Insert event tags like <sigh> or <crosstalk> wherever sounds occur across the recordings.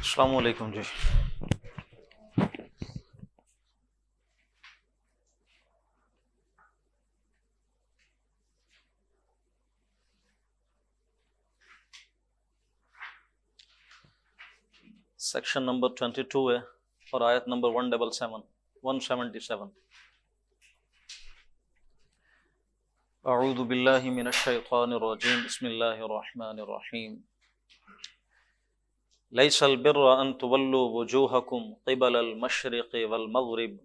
السلام عليكم جي section نمبر 22 है और आयत नंबर 177 177 أعوذ بالله من الشيطان الرجيم بسم الله الرحمن الرحيم ليس البر أن تولوا وجوهكم قبل المشرق والمغرب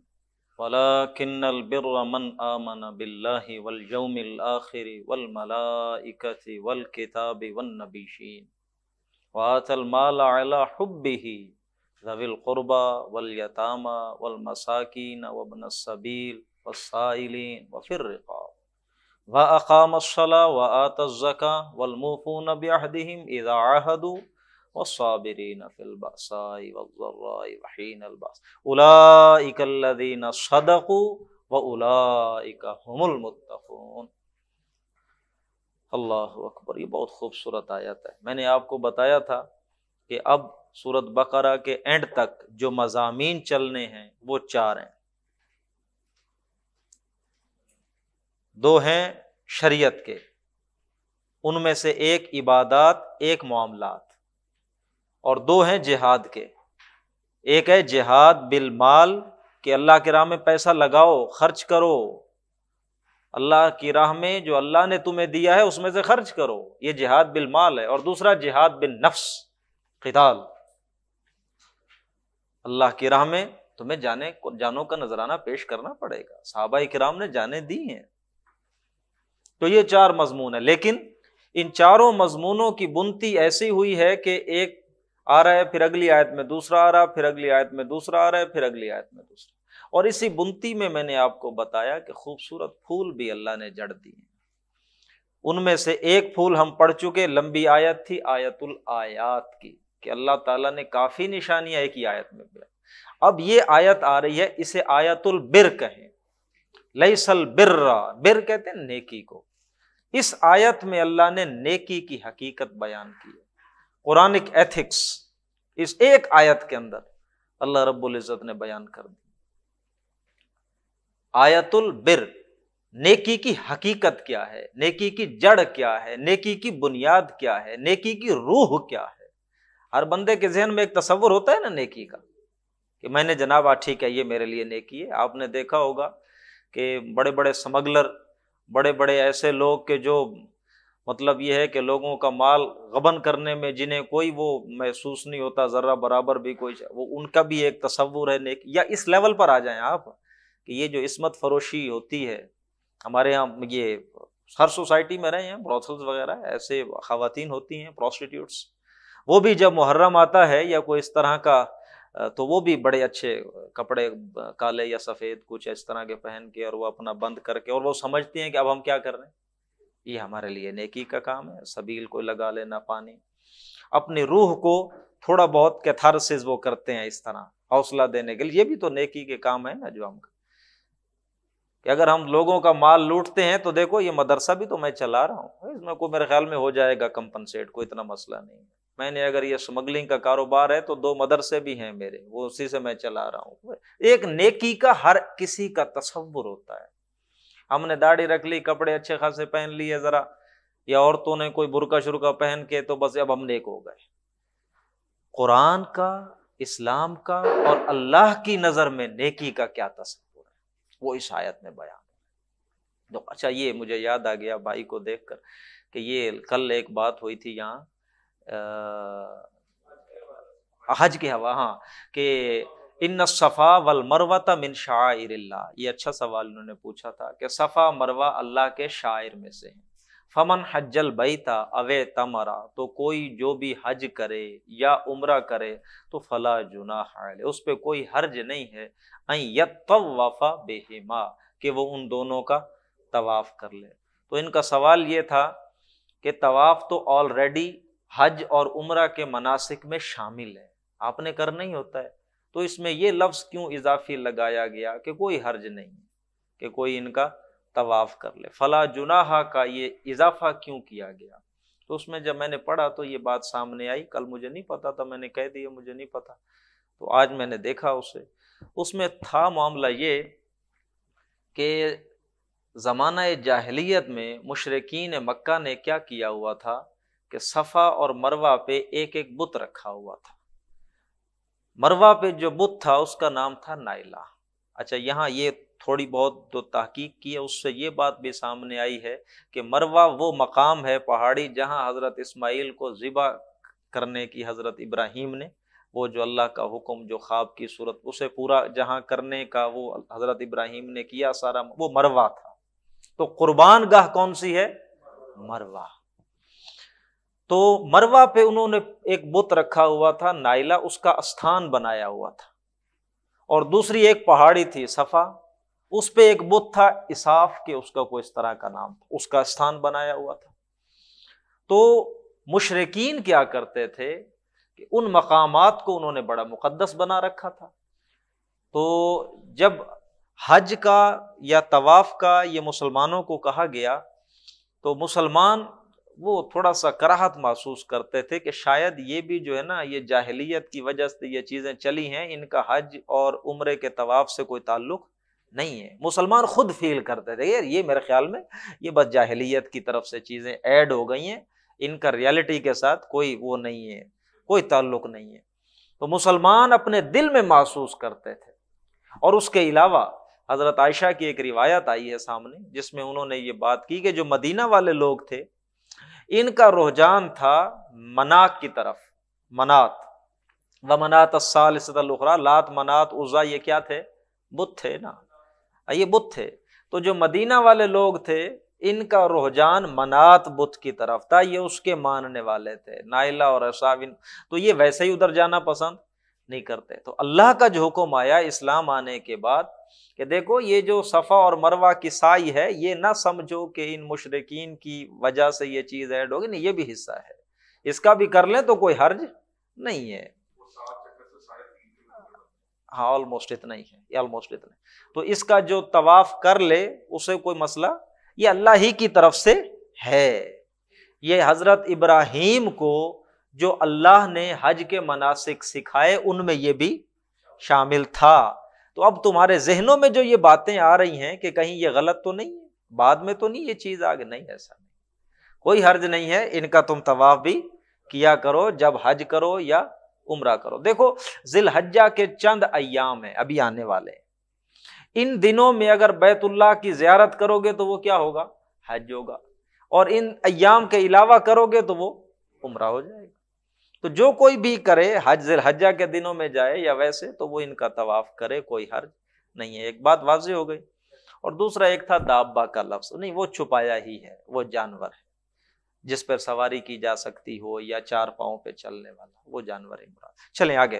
ولكن البر من آمن بالله واليوم الآخر والملائكة والكتاب والنبيين وآتى المال على حبه ذوي القربى واليتامى والمساكين وابن السبيل والسائلين وفي الرقاب وأقام الصلاة وآتى الزكاة والموفون بعهدهم إذا عهدوا वसाबिरीन फिलबासाई वज़र्राई वहीन अलबास उलाइक अल्लज़ीन सदकू व उलाइक हुमुल मुत्तक़ून अल्लाह अकबर ये बहुत खूबसूरत आयत है मैंने आपको बताया था कि अब सूरत बकरा के एंड तक जो मजामी चलने हैं वो चार हैं दो हैं शरीयत के उनमें से एक इबादत एक मामलात और दो हैं जिहाद के एक है जिहाद बिल माल के अल्लाह के राह में पैसा लगाओ खर्च करो अल्लाह की राह में जो अल्लाह ने तुम्हें दिया है उसमें से खर्च करो ये जिहाद बिल माल है और दूसरा जिहाद बिन नफ्स किताल अल्लाह की राह में तुम्हें जाने को जानों का नजराना पेश करना पड़ेगा साहबा राम ने जाने दी है तो ये चार मजमून है लेकिन इन चारों मजमूनों की बुनती ऐसी हुई है कि एक आ रहा है फिर अगली आयत में दूसरा आ रहा फिर अगली आयत में दूसरा आ रहा है फिर अगली आयत में दूसरा और इसी बुनती में मैंने आपको बताया कि खूबसूरत फूल भी अल्लाह ने जड़ दिए उनमें से एक फूल हम पढ़ चुके लंबी आयत थी आयतुल आयात की कि अल्लाह ताला ने काफ़ी निशानियां एक ही आयत में बयान अब ये आयत आ रही है इसे आयतुल बिर कहें लईसल बिर्रा बिर कहते हैं नेकी को इस आयत में अल्लाह ने नेकी की हकीकत बयान की है कुरानिक एथिक्स इस एक आयत के अंदर अल्लाह रब्बुल इज़्ज़त ने बयान कर दी आयतुल बिर नेकी की हकीकत क्या है नेकी की जड़ क्या है नेकी की बुनियाद क्या है नेकी की रूह क्या है हर बंदे के जहन में एक तस्वुर होता है ना नेकी का कि मैंने जनाब आ हाँ, ठीक है ये मेरे लिए नेकी है आपने देखा होगा कि बड़े बड़े स्मगलर बड़े बड़े ऐसे लोग के जो मतलब ये है कि लोगों का माल गबन करने में जिन्हें कोई वो महसूस नहीं होता ज़र्रा बराबर भी कोई वो उनका भी एक तस्वुर है नेक या इस लेवल पर आ जाएं आप कि ये जो इसमत फरोशी होती है हमारे यहाँ ये हर सोसाइटी में रहे हैं ब्रॉथल्स वगैरह ऐसे खातन होती हैं प्रॉस्टिट्यूट्स वो भी जब मुहर्रम आता है या कोई इस तरह का तो वो भी बड़े अच्छे कपड़े काले या सफ़ेद कुछ इस तरह के पहन के और वो अपना बंद करके और वो समझती हैं कि अब हम क्या कर रहे हैं ये हमारे लिए नेकी का काम है सबील को लगा लेना पानी अपनी रूह को थोड़ा बहुत कैथारसिस वो करते हैं इस तरह हौसला देने के लिए ये भी तो नेकी के काम है ना जो हम कि अगर हम लोगों का माल लूटते हैं तो देखो ये मदरसा भी तो मैं चला रहा हूँ इसमें कोई मेरे ख्याल में हो जाएगा कंपनसेट कोई इतना मसला नहीं है मैंने अगर ये स्मगलिंग का कारोबार है तो दो मदरसे भी हैं मेरे वो उसी से मैं चला रहा हूँ एक नेकी का हर किसी का तस्वुर होता है हमने दाढ़ी रख ली कपड़े अच्छे खासे पहन लिए जरा या औरतों ने कोई बुरका शुरका पहन के तो बस अब हम नेक हो गए कुरान का इस्लाम का और अल्लाह की नज़र में नेकी का क्या तस्वुर है वो इस आयत में बयान है तो अच्छा ये मुझे याद आ गया भाई को देखकर कि ये कल एक बात हुई थी यहाँ हज के हवा हाँ कि इन सफ़ा वल मरवत मिन शायर ये अच्छा सवाल इन्होंने पूछा था कि सफ़ा मरवा अल्लाह के शायर में से हैं फमन हजल बैता अवे तमरा तो कोई जो भी हज करे या उम्र करे तो फला जुना हाल उस पर कोई हर्ज नहीं है अयतवफ़ा बेहिमा कि वो उन दोनों का तवाफ़ कर ले तो इनका सवाल ये था कि तवाफ़ तो ऑलरेडी हज और उम्र के मनासिक में शामिल है आपने करना ही होता है तो इसमें यह लफ्ज़ क्यों इजाफी लगाया गया कि कोई हर्ज नहीं है कि कोई इनका तवाफ़ कर ले फ़ला जुनाहा का ये इजाफा क्यों किया गया तो उसमें जब मैंने पढ़ा तो ये बात सामने आई कल मुझे नहीं पता था मैंने कह दिया मुझे नहीं पता तो आज मैंने देखा उसे उसमें था मामला ये कि ज़माना जाहलीत में मुशरकिन मक्का ने क्या किया हुआ था कि सफ़ा और मरवा पे एक एक बुत रखा हुआ था मरवा पे जो बुत था उसका नाम था नाइला अच्छा यहाँ ये थोड़ी बहुत जो तो तहकीक की है उससे ये बात भी सामने आई है कि मरवा वो मकाम है पहाड़ी जहाँ हज़रत इस्माइल को ज़िबा करने की हज़रत इब्राहिम ने वो जो अल्लाह का हुक्म जो ख्वाब की सूरत उसे पूरा जहाँ करने का वो हज़रत इब्राहिम ने किया सारा वो मरवा था तो कुर्बान गाह कौन सी है मरवा तो मरवा पे उन्होंने एक बुत रखा हुआ था नाइला उसका स्थान बनाया हुआ था और दूसरी एक पहाड़ी थी सफा उस पे एक बुत था इसाफ के उसका कोई इस तरह का नाम था उसका स्थान बनाया हुआ था तो मुशरकिन क्या करते थे कि उन मकामात को उन्होंने बड़ा मुकद्दस बना रखा था तो जब हज का या तवाफ़ का ये मुसलमानों को कहा गया तो मुसलमान वो थोड़ा सा कराहत महसूस करते थे कि शायद ये भी जो है ना ये जाहलीत की वजह से ये चीज़ें चली हैं इनका हज और उम्र के तवाफ़ से कोई ताल्लुक़ नहीं है मुसलमान खुद फील करते थे यार ये मेरे ख्याल में ये बस जाहलीत की तरफ से चीज़ें ऐड हो गई हैं इनका रियलिटी के साथ कोई वो नहीं है कोई ताल्लुक नहीं है तो मुसलमान अपने दिल में महसूस करते थे और उसके अलावा हज़रत आयशा की एक रिवायत आई है सामने जिसमें उन्होंने ये बात की कि जो मदीना वाले लोग थे इनका रुझान था मनाक की तरफ मनात व मनात सालरा लात मनात उजा ये क्या थे बुत थे ना ये बुत थे तो जो मदीना वाले लोग थे इनका रुझान मनात बुत की तरफ था ये उसके मानने वाले थे नाइला और असाविन तो ये वैसे ही उधर जाना पसंद नहीं करते तो अल्लाह का जो हुक्म आया इस्लाम आने के बाद कि देखो ये जो सफ़ा और मरवा की साई है ये ना समझो कि इन मुशरकिन की वजह से ये चीज़ ऐड होगी नहीं ये भी हिस्सा है इसका भी कर लें तो कोई हर्ज नहीं है हाँ ऑलमोस्ट इतना ही है ये ऑलमोस्ट इतना है। तो इसका जो तवाफ कर ले उसे कोई मसला ये अल्लाह ही की तरफ से है ये हज़रत इब्राहिम को जो अल्लाह ने हज के मनासिक सिखाए उनमें ये भी शामिल था तो अब तुम्हारे जहनों में जो ये बातें आ रही हैं कि कहीं ये गलत तो नहीं है बाद में तो नहीं ये चीज़ आ गई नहीं ऐसा नहीं कोई हर्ज नहीं है इनका तुम तवाफ भी किया करो जब हज करो या उम्र करो देखो जिल हज्जा के चंद अयाम है अभी आने वाले इन दिनों में अगर बैतुल्ला की ज्यारत करोगे तो वो क्या होगा हज होगा और इन अयाम के अलावा करोगे तो वो उम्र हो जाएगा तो जो कोई भी करे हज हज्जा के दिनों में जाए या वैसे तो वो इनका तवाफ करे कोई हर्ज नहीं है एक बात वाज हो गई और दूसरा एक था दाबा का लफ्ज नहीं वो छुपाया ही है वो जानवर है जिस पर सवारी की जा सकती हो या चार पाओ पे चलने वाला वो जानवर है मुराद चले आगे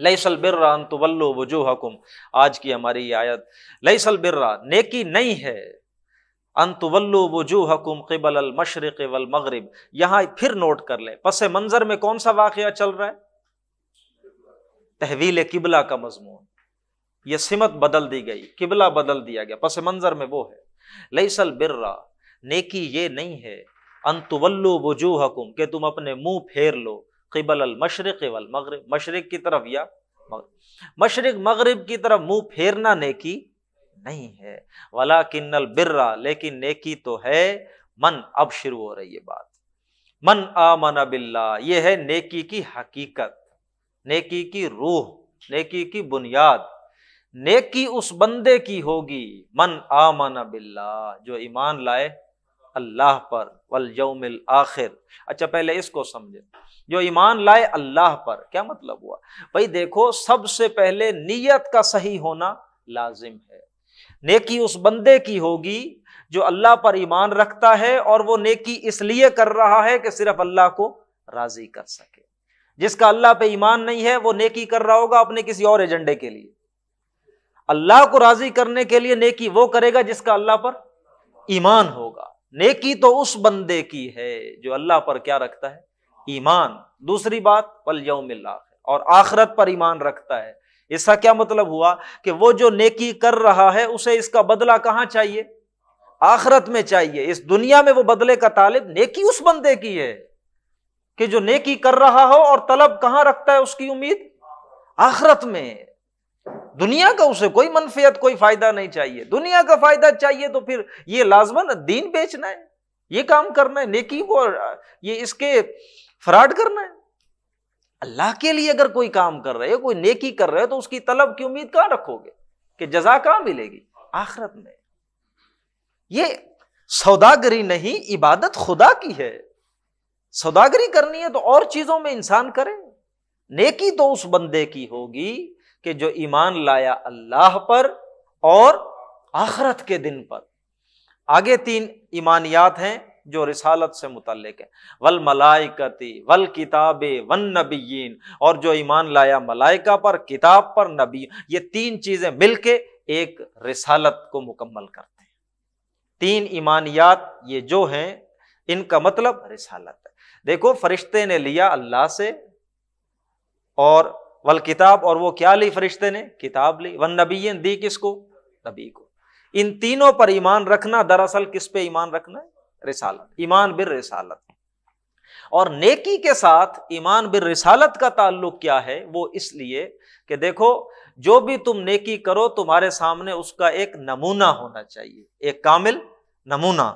लईसल बिर्रा तुवल्लो वजूहकुम आज की हमारी आयत लईसल बिर्रा नेकी नहीं है अंतवल्लु वजूहकुम क़िबल मशरक़ वल मगरब यहाँ फिर नोट कर ले पस मंजर में कौन सा वाक़ चल रहा है तहवील किबला का मजमून यह सिमत बदल दी गई किबला बदल दिया गया पस मंजर में वो है लईसल बिर्रा नेकी ये नहीं है अंतवल्लु वजूहकुम के तुम अपने मुंह फेर लो क़िबल मशरक़ वल मगरब मशरक़ की तरफ या मगरब मशरक़ मगरब की तरफ मुंह फेरना नेकी नहीं है वला किन्नल बिर्रा लेकिन नेकी तो है मन अब शुरू हो रही है बात मन आमन बिल्ला ये है नेकी की हकीकत नेकी की रूह नेकी की बुनियाद नेकी उस बंदे की होगी मन आमन बिल्ला जो ईमान लाए अल्लाह पर वल यौमिल आखिर अच्छा पहले इसको समझे जो ईमान लाए अल्लाह पर क्या मतलब हुआ भाई देखो सबसे पहले नीयत का सही होना लाजिम है नेकी उस बंदे की होगी जो अल्लाह पर ईमान रखता है और वो नेकी इसलिए कर रहा है कि सिर्फ अल्लाह को राजी कर सके जिसका अल्लाह पे ईमान नहीं है वो नेकी कर रहा होगा अपने किसी और एजेंडे के लिए अल्लाह को राजी करने के लिए नेकी वो करेगा जिसका अल्लाह पर ईमान होगा नेकी तो उस बंदे की है जो अल्लाह पर क्या रखता है ईमान दूसरी बात पल यौमिल्ला और आखरत पर ईमान रखता है इसका क्या मतलब हुआ कि वो जो नेकी कर रहा है उसे इसका बदला कहां चाहिए आखरत में चाहिए इस दुनिया में वो बदले का तालिब नेकी उस बंदे की है कि जो नेकी कर रहा हो और तलब कहां रखता है उसकी उम्मीद आखरत में दुनिया का उसे कोई मनफियत कोई फायदा नहीं चाहिए दुनिया का फायदा चाहिए तो फिर ये लाजमन दीन बेचना है ये काम करना है नेकी को ये इसके फ्रॉड करना है अल्लाह के लिए अगर कोई काम कर रहे हो कोई नेकी कर रहे हो तो उसकी तलब की उम्मीद कहां रखोगे कि जजा कहां मिलेगी आखरत में ये सौदागरी नहीं इबादत खुदा की है सौदागरी करनी है तो और चीजों में इंसान करे नेकी तो उस बंदे की होगी कि जो ईमान लाया अल्लाह पर और आखरत के दिन पर आगे तीन ईमानियात हैं जो रिसालत से मुतलक है वल मलाइकती वल किताबे वन नबीन और जो ईमान लाया मलाइका पर किताब पर नबी ये तीन चीज़ें मिलके एक रिसालत को मुकम्मल करते हैं तीन ईमानियात ये जो हैं इनका मतलब रिसालत है देखो फरिश्ते ने लिया अल्लाह से और वल किताब और वो क्या ली फरिश्ते ने किताब ली वन नबीन दी किसको नबी को इन तीनों पर ईमान रखना दरअसल किस पे ईमान रखना है रिसालत ईमान बिर रिसालत और नेकी के साथ ईमान बिर रिसालत का ताल्लुक क्या है वो इसलिए कि देखो जो भी तुम नेकी करो तुम्हारे सामने उसका एक नमूना होना चाहिए एक कामिल नमूना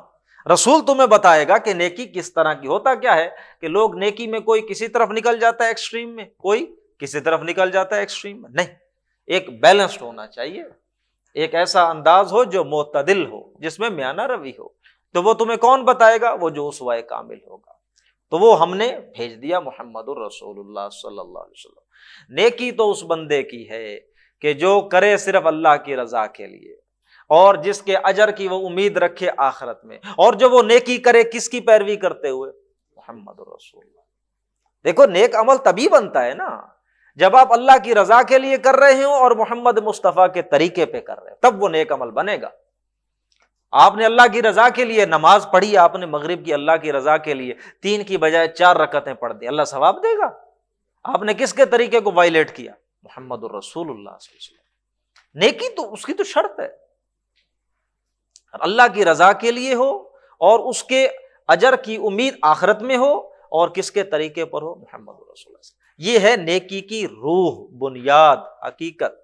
रसूल तुम्हें बताएगा कि नेकी किस तरह की होता क्या है कि लोग नेकी में कोई किसी तरफ निकल जाता है एक्सट्रीम में कोई किसी तरफ निकल जाता है एक्सट्रीम में नहीं एक बैलेंस्ड होना चाहिए एक ऐसा अंदाज हो जो मोतदिल हो जिसमें म्याना रवि हो तो वो तुम्हें कौन बताएगा वो जो उस कामिल होगा तो वो हमने भेज दिया मोहम्मद रसोल्ला नेकी तो उस बंदे की है कि जो करे सिर्फ अल्लाह की रजा के लिए और जिसके अजर की वो उम्मीद रखे आखरत में और जो वो नेकी करे किसकी पैरवी करते हुए मोहम्मद रसोल्ला देखो नेक अमल तभी बनता है ना जब आप अल्लाह की रजा के लिए कर रहे हो और मोहम्मद मुस्तफ़ा के तरीके पे कर रहे हो तब वो नेक अमल बनेगा आपने अल्लाह की रजा के लिए नमाज पढ़ी आपने मगरिब की अल्लाह की रजा के लिए तीन की बजाय चार रकतें पढ़ दी अल्लाह सवाब देगा आपने किसके तरीके को वायलेट किया मोहम्मद नेकी तो उसकी तो शर्त है अल्लाह की रजा के लिए हो और उसके अजर की उम्मीद आखरत में हो और किसके तरीके पर हो मोहम्मद ये है नेकी की रूह बुनियाद हकीकत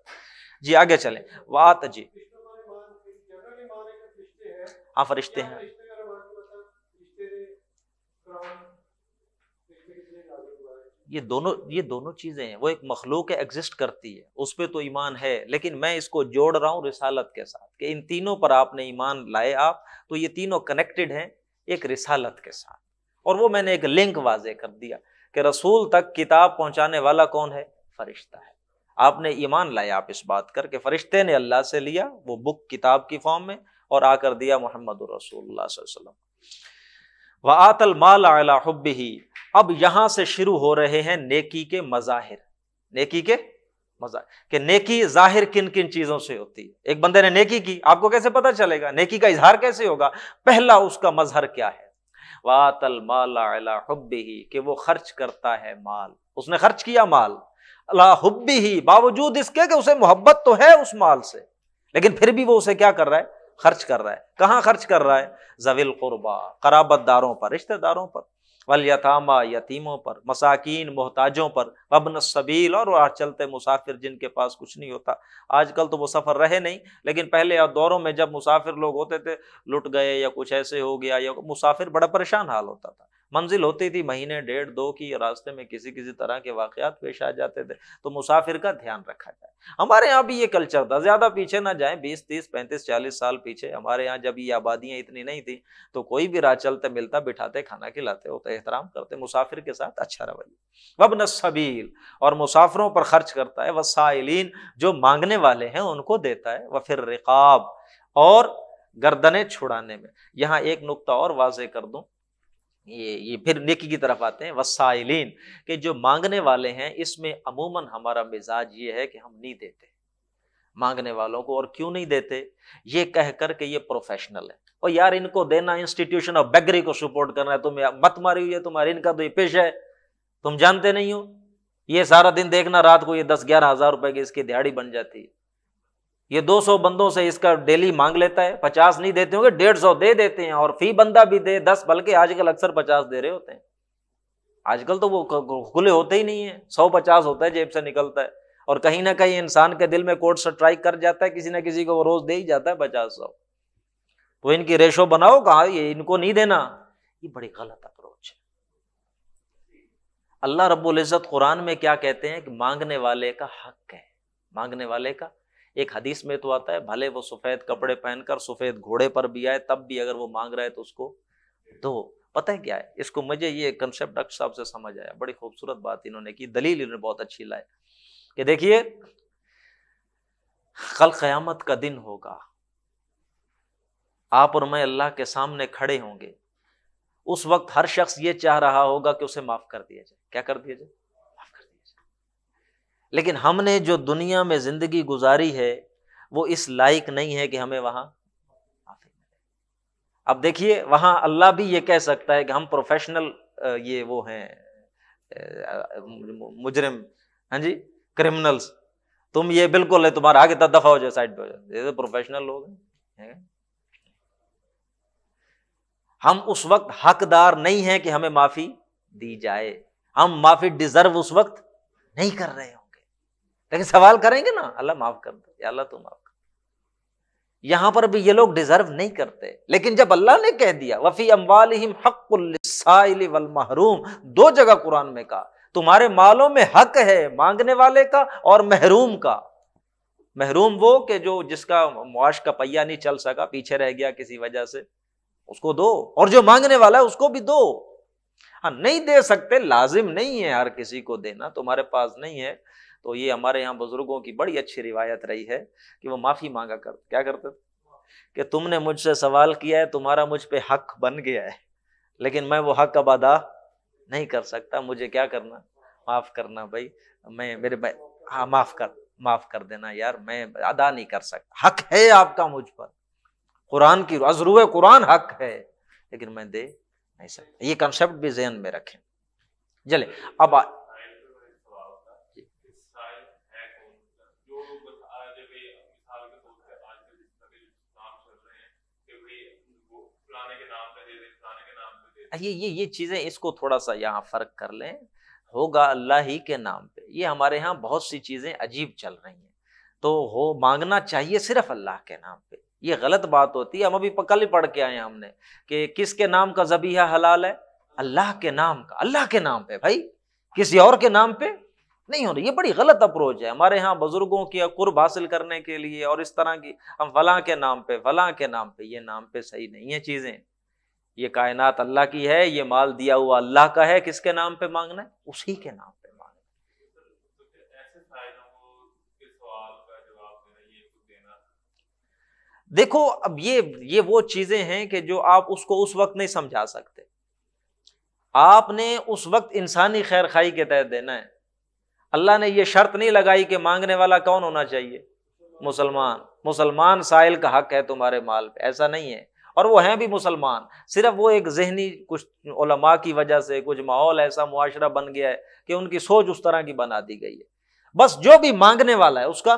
जी आगे चले वात जी हाँ फरिश्ते हैं ये दोनों ये दोनों चीज़ें हैं वो एक मखलूक एग्जिस्ट करती है उस पर तो ईमान है लेकिन मैं इसको जोड़ रहा हूँ रिसालत के साथ कि इन तीनों पर आपने ईमान लाए आप तो ये तीनों कनेक्टेड हैं एक रिसालत के साथ और वो मैंने एक लिंक वाजे कर दिया कि रसूल तक किताब पहुंचाने वाला कौन है फरिश्ता है आपने ईमान लाया आप इस बात कर के फरिश्ते ने अल्लाह से लिया वो बुक किताब की फॉर्म में और आकर दिया मोहम्मद रसोल्लाम व आतल माल अला ही अब यहां से शुरू हो रहे हैं नेकी के मज़ाहिर नेकी के मजा कि नेकी जाहिर किन किन चीज़ों से होती है एक बंदे ने नेकी की आपको कैसे पता चलेगा नेकी का इजहार कैसे होगा पहला उसका मजहर क्या है वातल माल अला ही कि वो खर्च करता है माल उसने खर्च किया माल अला हुब्बी ही बावजूद इसके कि उसे मोहब्बत तो है उस माल से लेकिन फिर भी वो उसे क्या कर रहा है खर्च कर रहा है कहाँ खर्च कर रहा है जविल कुरबा दारों पर रिश्तेदारों पर वल यतामा यतीमों पर मसाकिन मोहताजों पर अबन सबील और वह चलते मुसाफिर जिनके पास कुछ नहीं होता आजकल तो वो सफ़र रहे नहीं लेकिन पहले या दौरों में जब मुसाफिर लोग होते थे लुट गए या कुछ ऐसे हो गया या मुसाफिर बड़ा परेशान हाल होता था मंजिल होती थी महीने डेढ़ दो की रास्ते में किसी किसी तरह के वाकयात पेश आ जाते थे तो मुसाफिर का ध्यान रखा जाए हमारे यहाँ भी ये कल्चर था ज़्यादा पीछे ना जाए बीस तीस पैंतीस चालीस साल पीछे हमारे यहाँ जब ये आबादियाँ इतनी नहीं थी तो कोई भी राह चलते मिलता बिठाते खाना खिलाते होते एहतराम करते मुसाफिर के साथ अच्छा रवैया वब सबील और मुसाफिरों पर खर्च करता है वसाइलिन जो मांगने वाले हैं उनको देता है व फिर रिकाब और गर्दनें छुड़ाने में यहाँ एक नुकता और वाजे कर दूँ ये ये फिर नेकी की तरफ आते हैं वसाइलिन के जो मांगने वाले हैं इसमें अमूमन हमारा मिजाज ये है कि हम नहीं देते मांगने वालों को और क्यों नहीं देते ये कह कर के ये प्रोफेशनल है और यार इनको देना इंस्टीट्यूशन ऑफ बेगरी को सपोर्ट करना है तुम्हें मत मारी हुई है तुम्हारी इनका तो ये पेश है तुम जानते नहीं हो ये सारा दिन देखना रात को ये दस ग्यारह हजार रुपए की इसकी दिहाड़ी बन जाती है ये 200 बंदों से इसका डेली मांग लेता है 50 नहीं देते होंगे डेढ़ सौ दे देते हैं और फी बंदा भी दे 10 बल्कि आजकल अक्सर 50 दे रहे होते हैं आजकल तो वो खुले होते ही नहीं है 150 होता है जेब से निकलता है और कहीं ना कहीं इंसान के दिल में कोर्ट स्ट्राइक कर जाता है किसी ना किसी को वो रोज दे ही जाता है पचास सौ तो इनकी रेशो बनाओ कहा ये इनको नहीं देना ये बड़ी गलत अप्रोच है अल्लाह रब्बुल कुरान में क्या कहते हैं कि मांगने वाले का हक है मांगने वाले का एक हदीस में तो आता है भले वो सफ़ेद कपड़े पहनकर सफ़ेद घोड़े पर भी आए तब भी अगर वो मांग रहा है तो उसको दो पता है क्या है इसको मुझे ये कंसेप्ट डॉक्टर साहब से समझ आया बड़ी खूबसूरत बात इन्होंने की दलील इन्होंने बहुत अच्छी लाई कि देखिए कल क्यामत का दिन होगा आप और मैं अल्लाह के सामने खड़े होंगे उस वक्त हर शख्स ये चाह रहा होगा कि उसे माफ़ कर दिया जाए क्या कर दिया जाए लेकिन हमने जो दुनिया में ज़िंदगी गुजारी है वो इस लायक नहीं है कि हमें वहां माफ़ी मिले अब देखिए वहां अल्लाह भी ये कह सकता है कि हम प्रोफेशनल ये वो हैं मुजरिम हाँ जी क्रिमिनल्स तुम ये बिल्कुल है तुम्हारा आगे तक दफा हो जाए साइड पे हो जाए ये तो प्रोफेशनल लोग हैं हम उस वक्त हकदार नहीं हैं कि हमें माफ़ी दी जाए हम माफ़ी डिजर्व उस वक्त नहीं कर रहे हो लेकिन सवाल करेंगे ना अल्लाह माफ कर दो अल्लाह तू माफ कर यहां पर भी ये लोग डिजर्व नहीं करते लेकिन जब अल्लाह ने कह दिया वफी अम्बालिम वल महरूम दो जगह कुरान में कहा तुम्हारे मालों में हक है मांगने वाले का और महरूम का महरूम वो कि जो जिसका मुआश का पहिया नहीं चल सका पीछे रह गया किसी वजह से उसको दो और जो मांगने वाला है उसको भी दो हाँ नहीं दे सकते लाजिम नहीं है हर किसी को देना तुम्हारे पास नहीं है तो ये हमारे यहाँ बुजुर्गों की बड़ी अच्छी रिवायत रही है कि वो माफ़ी मांगा कर क्या करते थे कि तुमने मुझसे सवाल किया है तुम्हारा मुझ पर हक बन गया है लेकिन मैं वो हक अब अदा नहीं कर सकता मुझे क्या करना माफ़ करना भाई मैं मेरे भाई हाँ माफ़ कर माफ़ कर देना यार मैं अदा नहीं कर सकता हक है आपका मुझ पर कुरान की अजरू कुरान हक है लेकिन मैं दे नहीं सकता ये कंसेप्ट भी जहन में रखें चले अब ये ये ये चीज़ें इसको थोड़ा सा यहाँ फ़र्क कर लें होगा अल्लाह ही के नाम पे ये हमारे यहाँ बहुत सी चीज़ें अजीब चल रही हैं तो हो मांगना चाहिए सिर्फ अल्लाह के नाम पे ये गलत बात होती है हम अभी कल ही पढ़ के आए हमने कि किसके नाम का जबीहा हलाल है अल्लाह के नाम का अल्लाह के नाम पे भाई किसी और के नाम पे नहीं हो रही ये बड़ी गलत अप्रोच है हमारे यहाँ बुजुर्गों की कुर्ब हासिल करने के लिए और इस तरह की हम फलां के नाम पे फलाँ के नाम पे ये नाम पे सही नहीं है चीज़ें ये कायनात अल्लाह की है ये माल दिया हुआ अल्लाह का है किसके नाम पे मांगना है उसी के नाम पे मांगना है। देखो अब ये ये वो चीजें हैं कि जो आप उसको उस वक्त नहीं समझा सकते आपने उस वक्त इंसानी खैर खाई के तहत देना है अल्लाह ने ये शर्त नहीं लगाई कि मांगने वाला कौन होना चाहिए मुसलमान मुसलमान साइल का हक है तुम्हारे माल पे ऐसा नहीं है और वो हैं भी मुसलमान सिर्फ वो एक जहनी कुछ ओलमा की वजह से कुछ माहौल ऐसा मुआशरा बन गया है कि उनकी सोच उस तरह की बना दी गई है बस जो भी मांगने वाला है उसका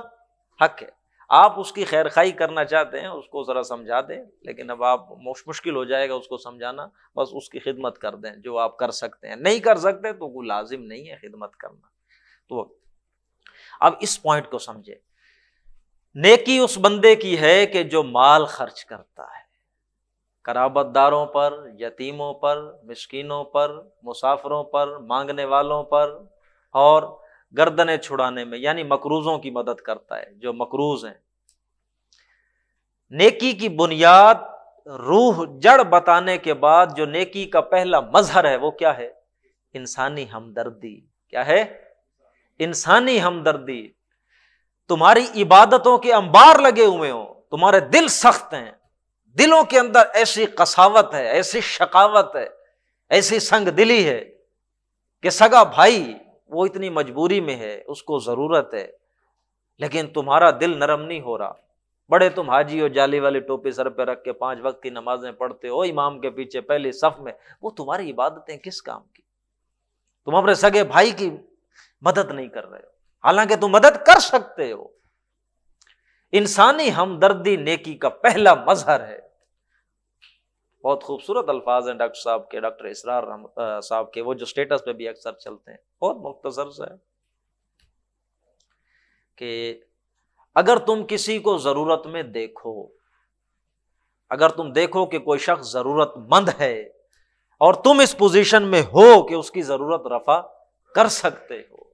हक है आप उसकी खैर खाई करना चाहते हैं उसको ज़रा समझा दें लेकिन अब आप मुश्किल हो जाएगा उसको समझाना बस उसकी खिदमत कर दें जो आप कर सकते हैं नहीं कर सकते तो वो लाजिम नहीं है खिदमत करना तो अब इस पॉइंट को समझे नेकी उस बंदे की है कि जो माल खर्च करता है कराबतदारों पर यतीमों पर मिशकिनों पर मुसाफरों पर मांगने वालों पर और गर्दनें छुड़ाने में यानी मकरूजों की मदद करता है जो मकरूज हैं नेकी की बुनियाद रूह जड़ बताने के बाद जो नेकी का पहला मजहर है वो क्या है इंसानी हमदर्दी क्या है इंसानी हमदर्दी तुम्हारी इबादतों के अंबार लगे हुए हो तुम्हारे दिल सख्त हैं दिलों के अंदर ऐसी कसावत है ऐसी शकावत है ऐसी संग दिली है कि सगा भाई वो इतनी मजबूरी में है उसको ज़रूरत है लेकिन तुम्हारा दिल नरम नहीं हो रहा बड़े तुम हाजी हो जाली वाली टोपी सर पे रख के पांच वक्त की नमाजें पढ़ते हो इमाम के पीछे पहले सफ में वो तुम्हारी इबादतें किस काम की तुम अपने सगे भाई की मदद नहीं कर रहे हो हालांकि तुम मदद कर सकते हो इंसानी हमदर्दी नेकी का पहला मजहर है बहुत खूबसूरत अल्फाज हैं डॉक्टर साहब के डॉक्टर इसरार साहब के वो जो स्टेटस पे भी अक्सर चलते हैं बहुत मुख्तसर सा है कि अगर तुम किसी को ज़रूरत में देखो अगर तुम देखो कि कोई शख्स ज़रूरतमंद है और तुम इस पोजीशन में हो कि उसकी ज़रूरत रफा कर सकते हो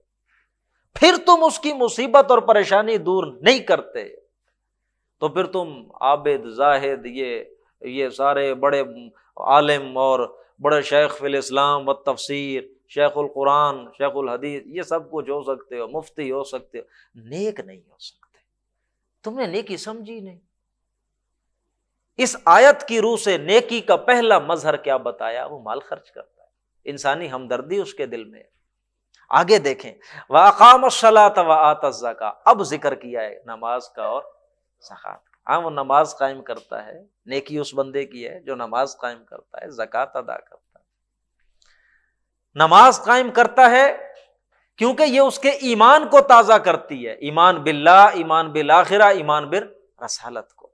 फिर तुम उसकी मुसीबत और परेशानी दूर नहीं करते तो फिर तुम आबिद जाहिद ये ये सारे बड़े आलम और बड़े शेख फिल इस्लाम व तफसीर शेख़ुल्क़ुरान शेख़ुलहदीस ये सब कुछ हो सकते हो मुफ्ती हो सकते हो नेक नहीं हो सकते तुमने नेकी समझी नहीं इस आयत की रूह से नेकी का पहला मजहर क्या बताया वो माल खर्च करता है इंसानी हमदर्दी उसके दिल में है आगे देखें वाकाम सलात व का अब जिक्र किया है नमाज का और सखात हाँ वो नमाज कायम करता है नेकी उस बंदे की है जो नमाज कायम करता है जक़ात अदा करता है नमाज कायम करता है क्योंकि ये उसके ईमान को ताज़ा करती है ईमान बिल्ला ईमान बिल आखिरा ईमान बिर रसालत को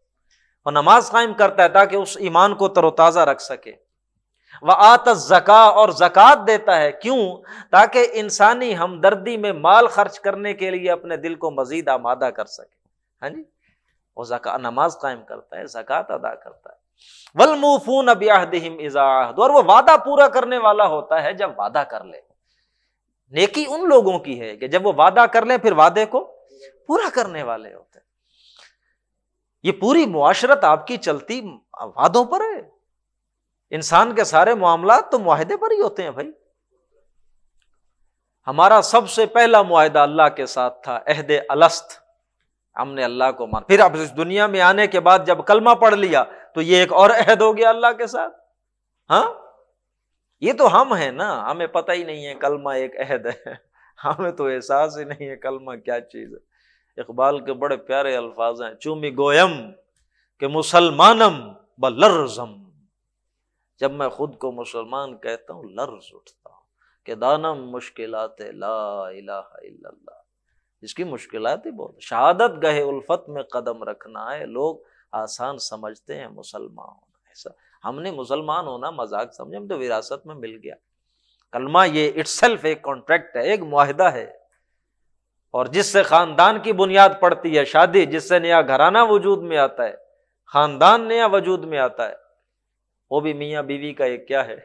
वो नमाज कायम करता है ताकि उस ईमान को तरोताज़ा रख सके वह आत जका और जक़ात देता है क्यों ताकि इंसानी हमदर्दी में माल खर्च करने के लिए अपने दिल को मजीद आमादा कर सके हाँ जी वो जक़ात नमाज कायम करता है जक़ात अदा करता है वलमूफून अब इजाद और वो वादा पूरा करने वाला होता है जब वादा कर ले नेकी उन लोगों की है कि जब वो वादा कर ले फिर वादे को पूरा करने वाले होते हैं ये पूरी मुआशरत आपकी चलती वादों पर है इंसान के सारे मामला तो माहदे पर ही होते हैं भाई हमारा सबसे पहला मुहिदा अल्लाह के साथ था अहद अलस्त हमने अल्लाह को मान फिर अब इस दुनिया में आने के बाद जब कलमा पढ़ लिया तो ये एक और अहद हो गया अल्लाह के साथ हाँ ये तो हम हैं ना हमें पता ही नहीं है कलमा एक अहद है <laughs> हमें तो एहसास ही नहीं है कलमा क्या चीज़ है इकबाल के बड़े प्यारे अल्फाज हैं चूमी गोयम के मुसलमानम ब लर्जम जब मैं खुद को मुसलमान कहता हूँ लर्ज उठता हूँ के दानम मुश्किल ला इला इसकी मुश्किल बहुत शहादत गहे उल्फत में कदम रखना है लोग आसान समझते हैं मुसलमान होना ऐसा हमने मुसलमान होना मजाक समझे हम तो विरासत में मिल गया कलमा ये इट्सल्फ एक कॉन्ट्रैक्ट है एक माहिदा है और जिससे खानदान की बुनियाद पड़ती है शादी जिससे नया घराना वजूद में आता है खानदान नया वजूद में आता है वो भी मियाँ बीवी का एक क्या है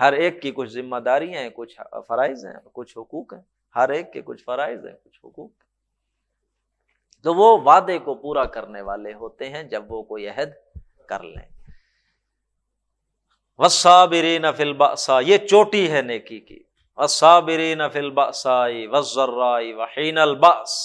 हर एक की कुछ जिम्मेदारियां हैं कुछ फ़राइज़ हैं कुछ हकूक हैं हर एक के कुछ फ़राइज हैं कुछ हकूक तो वो वादे को पूरा करने वाले होते हैं जब वो कोई अहद कर लें वसाबिरी नफिलबासा ये चोटी है नेकी की वसाबिरी नफिलबासाई वजर्राई वहीन अलबास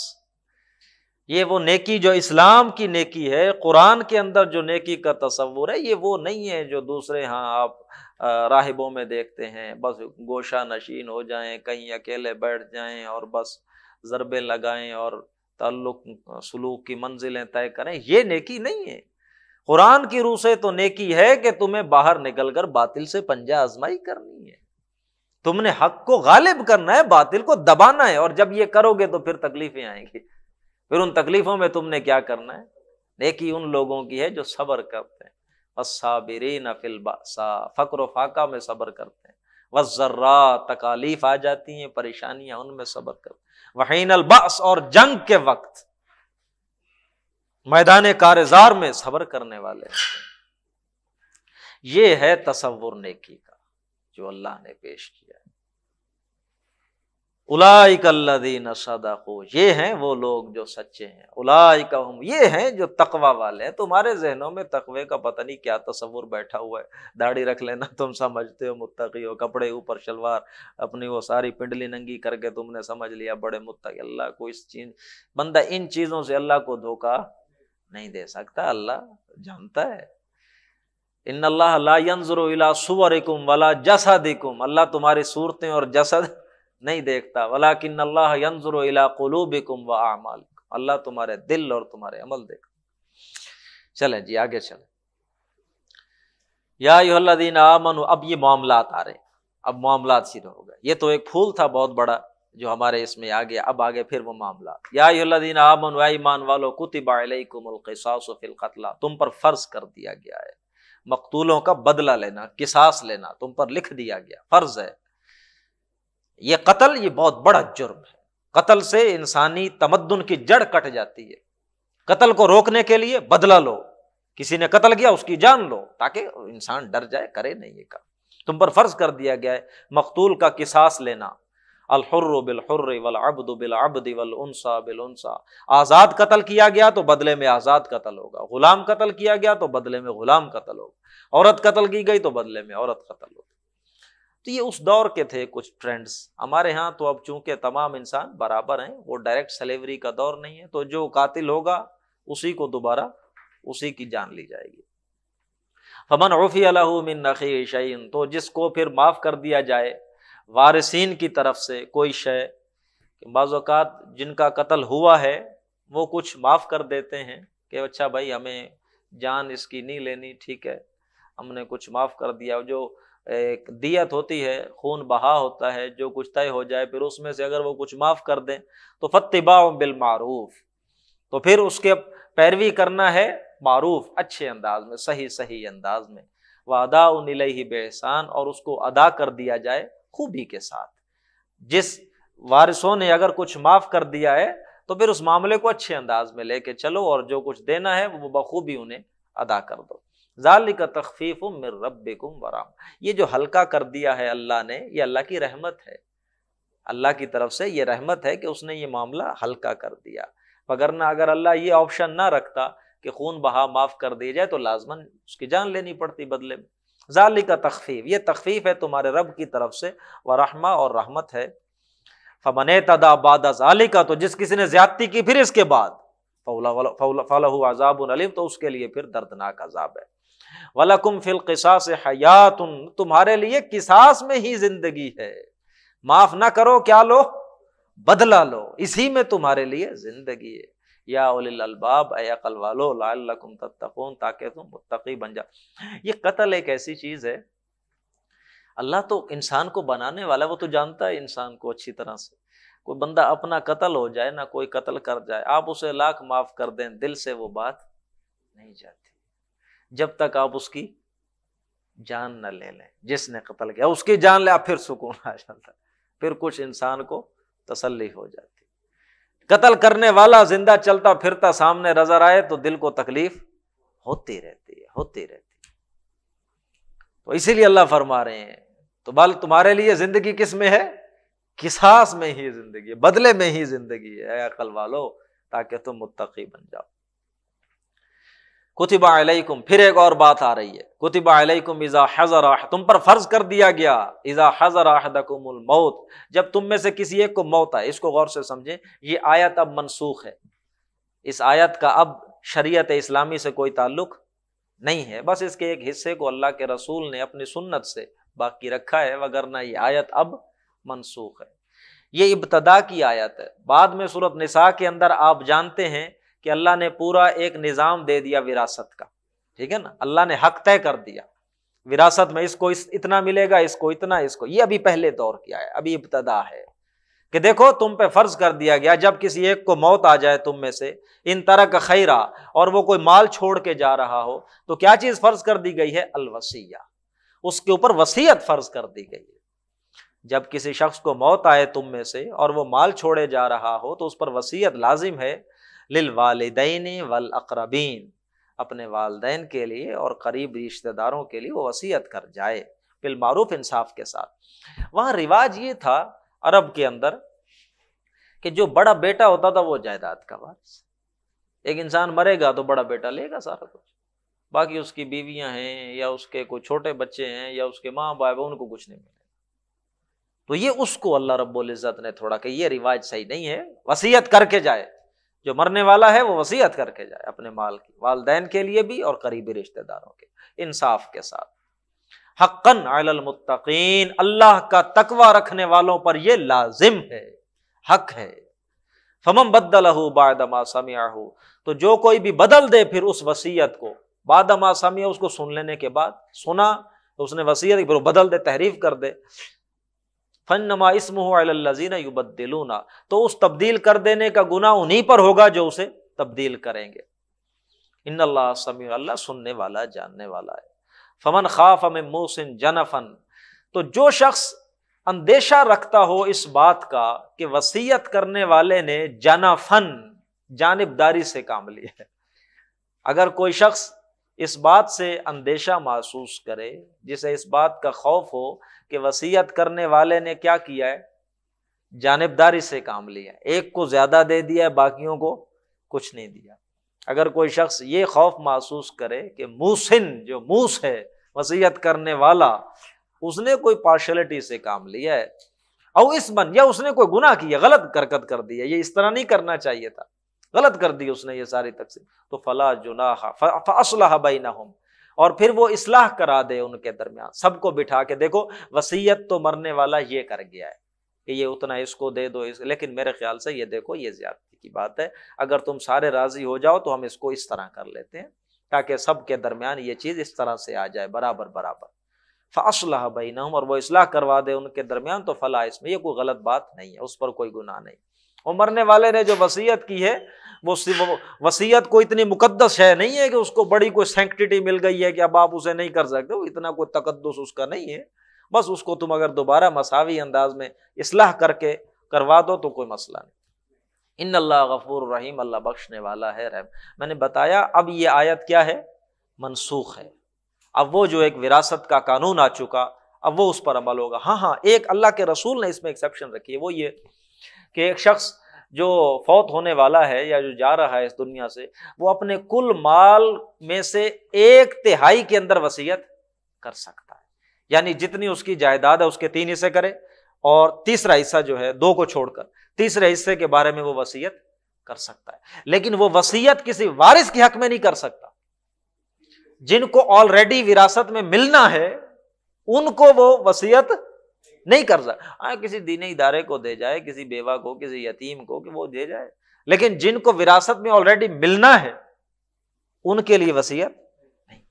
ये वो नेकी जो इस्लाम की नेकी है कुरान के अंदर जो नेकी का तस्वुर है ये वो नहीं है जो दूसरे हाँ आप राहिबों में देखते हैं बस गोशा नशीन हो जाएं कहीं अकेले बैठ जाएं और बस ज़रबे लगाएं और ताल्लुक सलूक की मंजिलें तय करें ये नेकी नहीं है कुरान की रूह से तो नेकी है कि तुम्हें बाहर निकलकर बातिल से पंजा आजमाई करनी है तुमने हक को गालिब करना है बातिल को दबाना है और जब ये करोगे तो फिर तकलीफें आएंगी फिर उन तकलीफों में तुमने क्या करना है नेकी उन लोगों की है जो सबर करते हैं फकर नफिल फाका में सब्र करते हैं वजर्रा तकालीफ आ जाती हैं परेशानियां उनमें सब्र करते वहीन अलबास और जंग के वक्त मैदान कारजार में सब्र करने वाले ये है तस्वुर नेकी का जो अल्लाह ने पेश किया उलाइकल्लिन सदाको ये हैं वो लोग जो सच्चे हैं उलाइक हम ये हैं जो तकवा वाले हैं तुम्हारे जहनों में तकवे का पता नहीं क्या तस्वुर बैठा हुआ है दाढ़ी रख लेना तुम समझते हो मुत्तकी हो कपड़े ऊपर शलवार अपनी वो सारी पिंडली नंगी करके तुमने समझ लिया बड़े मुत्तकी अल्लाह को इस चीज बंदा इन चीज़ों से अल्लाह को धोखा नहीं दे सकता अल्लाह जानता है इन अल्लाह ला सुवरिकुम वला जसदिकुम अल्लाह तुम्हारी सूरतें और जसद नहीं देखता वला किन अल्लाह यंजुर कुलूबिकुम व आमाल अल्लाह तुम्हारे दिल और तुम्हारे अमल देख चले जी आगे चले यादीन आमन अब ये मामलात आ रहे अब मामलात शुरू हो गए ये तो एक फूल था बहुत बड़ा जो हमारे इसमें आ गया अब आगे फिर वो मामला यादीन आमन ईमान वालो कुतिबाफिलकतला तुम पर फर्ज कर दिया गया है मकतूलों का बदला लेना किसास लेना तुम पर लिख दिया गया फर्ज है ये कत्ल ये बहुत बड़ा जुर्म है कतल से इंसानी तमद्दन की जड़ कट जाती है कतल को रोकने के लिए बदला लो किसी ने कतल किया उसकी जान लो ताकि इंसान डर जाए करे नहीं ये कर तुम पर फर्ज कर दिया गया है मकतूल का किसास लेना अलहुर्र बिल बिलहुर्र वल अब्द बिल अब्द वल उनसा बिल उनसा आज़ाद कतल किया गया तो बदले में आज़ाद कतल होगा गुलाम कतल किया गया तो बदले में गुलाम कतल होगा औरत कतल की गई तो बदले में औरत कतल होगा तो ये उस दौर के थे कुछ ट्रेंड्स हमारे यहाँ तो अब चूंकि तमाम इंसान बराबर हैं वो डायरेक्ट सलेवरी का दौर नहीं है तो जो कातिल होगा उसी को दोबारा उसी की जान ली जाएगी फमन रफ़ी अलहमिन नखी शैन तो जिसको फिर माफ़ कर दिया जाए वारसिन की तरफ से कोई शय बाज़ात जिनका कत्ल हुआ है वो कुछ माफ़ कर देते हैं कि अच्छा भाई हमें जान इसकी नहीं लेनी ठीक है हमने कुछ माफ़ कर दिया जो एक दियत होती है खून बहा होता है जो कुछ तय हो जाए फिर उसमें से अगर वो कुछ माफ़ कर दें तो फतबा बिलमारूफ तो फिर उसके पैरवी करना है मारूफ अच्छे अंदाज में सही सही अंदाज में वादा ही बेहसान और उसको अदा कर दिया जाए खूबी के साथ जिस वारिसों ने अगर कुछ माफ़ कर दिया है तो फिर उस मामले को अच्छे अंदाज में लेके चलो और जो कुछ देना है वो बखूबी उन्हें अदा कर दो ज़ालिक का तखफीफ मिर रब वराम ये जो हल्का कर दिया है अल्लाह ने ये अल्लाह की रहमत है अल्लाह की तरफ से ये रहमत है कि उसने ये मामला हल्का कर दिया वगरना अगर अल्लाह ये ऑप्शन ना रखता कि खून बहा माफ़ कर दिया जाए तो लाजमन उसकी जान लेनी पड़ती बदले में जाली का तखफीफ ये तखफीफ है तुम्हारे रब की तरफ से व रहमा और रहमत है फमन तदा बाद जाली का तो जिस किसी ने ज्यादती की फिर इसके बाद फला अजाब अलीम तो उसके लिए फिर दर्दनाक अजाब है वलकुम फिल किसास हयात तुम्हारे लिए किसास में ही जिंदगी है माफ ना करो क्या लो बदला लो इसी में तुम्हारे लिए जिंदगी है या अलबाब अकल वालो लाकुम तत्तकून ताकि तुम मुत्तकी बन जा ये कत्ल एक ऐसी चीज़ है अल्लाह तो इंसान को बनाने वाला वो तो जानता है इंसान को अच्छी तरह से कोई बंदा अपना कत्ल हो जाए ना कोई कत्ल कर जाए आप उसे लाख माफ कर दें दिल से वो बात नहीं जाती जब तक आप उसकी जान न ले लें जिसने कत्ल किया उसकी जान ले आप फिर सुकून आ जाता फिर कुछ इंसान को तसल्ली हो जाती कत्ल करने वाला जिंदा चलता फिरता सामने नजर आए तो दिल को तकलीफ होती रहती है होती रहती है तो इसीलिए अल्लाह फरमा रहे हैं तो बाल तुम्हारे लिए जिंदगी किस में है किसास में ही जिंदगी बदले में ही जिंदगी है अकल वालो ताकि तुम मुत्तकी बन जाओ कुतिबा अलैकुम फिर एक और बात आ रही है कुतिबा अलैकुम इज़ा हज़रा तुम पर फ़र्ज कर दिया गया इज़ा हज़रा अहदकुमुल मौत जब तुम में से किसी एक को मौत आए इसको गौर से समझें ये आयत अब मनसूख है इस आयत का अब शरीयत इस्लामी से कोई ताल्लुक नहीं है बस इसके एक हिस्से को अल्लाह के रसूल ने अपनी सुन्नत से बाकी रखा है वगरना ये आयत अब मनसूख है ये इब्तदा की आयत है बाद में सूरत निसा के अंदर आप जानते हैं कि अल्लाह ने पूरा एक निज़ाम दे दिया विरासत का ठीक है ना अल्लाह ने हक तय कर दिया विरासत में इसको इस इतना मिलेगा इसको इतना इसको ये अभी पहले दौर किया है अभी इब्तदा है कि देखो तुम पे फर्ज कर दिया गया जब किसी एक को मौत आ जाए तुम में से इन तरह का खैरा और वो कोई माल छोड़ के जा रहा हो तो क्या चीज फर्ज कर दी गई है अलवसिया उसके ऊपर वसीयत फर्ज कर दी गई है जब किसी शख्स को मौत आए तुम में से और वो माल छोड़े जा रहा हो तो उस पर वसीयत लाजिम है लिल वालदेन वल अकरबीन अपने वालदेन के लिए और करीब रिश्तेदारों के लिए वो वसीयत कर जाए बिलमारूफ इंसाफ के साथ वहाँ रिवाज ये था अरब के अंदर कि जो बड़ा बेटा होता था वो जायदाद का वारिस एक इंसान मरेगा तो बड़ा बेटा लेगा सारा कुछ बाकी उसकी बीवियां हैं या उसके कोई छोटे बच्चे हैं या उसके माँ बाप है उनको कुछ नहीं मिलेगा तो ये उसको अल्लाह रब्बुल इज़्ज़त ने थोड़ा कि ये रिवाज सही नहीं है वसीयत करके जाए जो मरने वाला है वो वसीयत करके जाए अपने माल की वालदेन के लिए भी और करीबी रिश्तेदारों के इंसाफ के साथ हक्कन अलमुत्तकीन अल्लाह का तकवा रखने वालों पर यह लाजिम है हक है फमम बदलहू बादमा समियाहू तो जो कोई भी बदल दे फिर उस वसीयत को बादमा समिया उसको सुन लेने के बाद सुना तो उसने वसीयत फिर बदल दे तहरीफ कर दे फन नमा इसम होजीना तो उस तब्दील कर देने का गुना उन्हीं पर होगा जो उसे तब्दील करेंगे इन अल्लाह समी अल्लाह सुनने वाला जानने वाला है फमन खाफ अम मोहसिन जनफन तो जो शख्स अंदेशा रखता हो इस बात का कि वसीयत करने वाले ने जनाफन जानबदारी से काम लिया है अगर कोई शख्स इस बात से अंदेशा महसूस करे जिसे इस बात का खौफ हो कि वसीयत करने वाले ने क्या किया है जानबदारी से काम लिया एक को ज़्यादा दे दिया है बाकियों को कुछ नहीं दिया अगर कोई शख्स ये खौफ महसूस करे कि मूसिन जो मूस है वसीयत करने वाला उसने कोई पार्शलिटी से काम लिया है और इस बन या उसने कोई गुना किया गलत करकत कर दिया ये इस तरह नहीं करना चाहिए था गलत कर दी उसने ये सारी तकसीम तो फला जुनाहा फसलाह ना हम और फिर वो इसलाह करा दे उनके दरमियान सबको बिठा के देखो वसीयत तो मरने वाला ये कर गया है कि ये उतना इसको दे दो इस लेकिन मेरे ख्याल से ये देखो ये ज्यादा की बात है अगर तुम सारे राजी हो जाओ तो हम इसको इस तरह कर लेते हैं ताकि सबके दरमियान ये चीज़ इस तरह से आ जाए बराबर बराबर फ़ासलाह बैनम और वो इसलाह करवा दे उनके दरमियान तो फला इसमें यह कोई गलत बात नहीं है उस पर कोई गुना नहीं और मरने वाले ने जो वसीयत की है वो वसीयत को इतनी मुकदस है नहीं है कि उसको बड़ी कोई सेंकटिटी मिल गई है कि अब आप उसे नहीं कर सकते वो इतना कोई तकदस उसका नहीं है बस उसको तुम अगर दोबारा मसावी अंदाज में इसलाह करके करवा दो तो कोई मसला नहीं इन अल्लाह गफूर रहीम अल्लाह बख्शने वाला है रहम मैंने बताया अब ये आयत क्या है मनसूख है अब वो जो एक विरासत का कानून आ चुका अब वो उस पर अमल होगा हाँ हाँ एक अल्लाह के रसूल ने इसमें एक्सेप्शन रखी है वो ये कि एक शख्स जो फौत होने वाला है या जो जा रहा है इस दुनिया से वो अपने कुल माल में से एक तिहाई के अंदर वसीयत कर सकता है यानी जितनी उसकी जायदाद है उसके तीन हिस्से करे और तीसरा हिस्सा जो है दो को छोड़कर तीसरे हिस्से के बारे में वो वसीयत कर सकता है लेकिन वो वसीयत किसी वारिस के हक में नहीं कर सकता जिनको ऑलरेडी विरासत में मिलना है उनको वो वसीयत नहीं कर सकता हाँ किसी दीनी इदारे को दे जाए किसी बेवा को किसी यतीम को कि वो दे जाए लेकिन जिनको विरासत में ऑलरेडी मिलना है उनके लिए वसीयत नहीं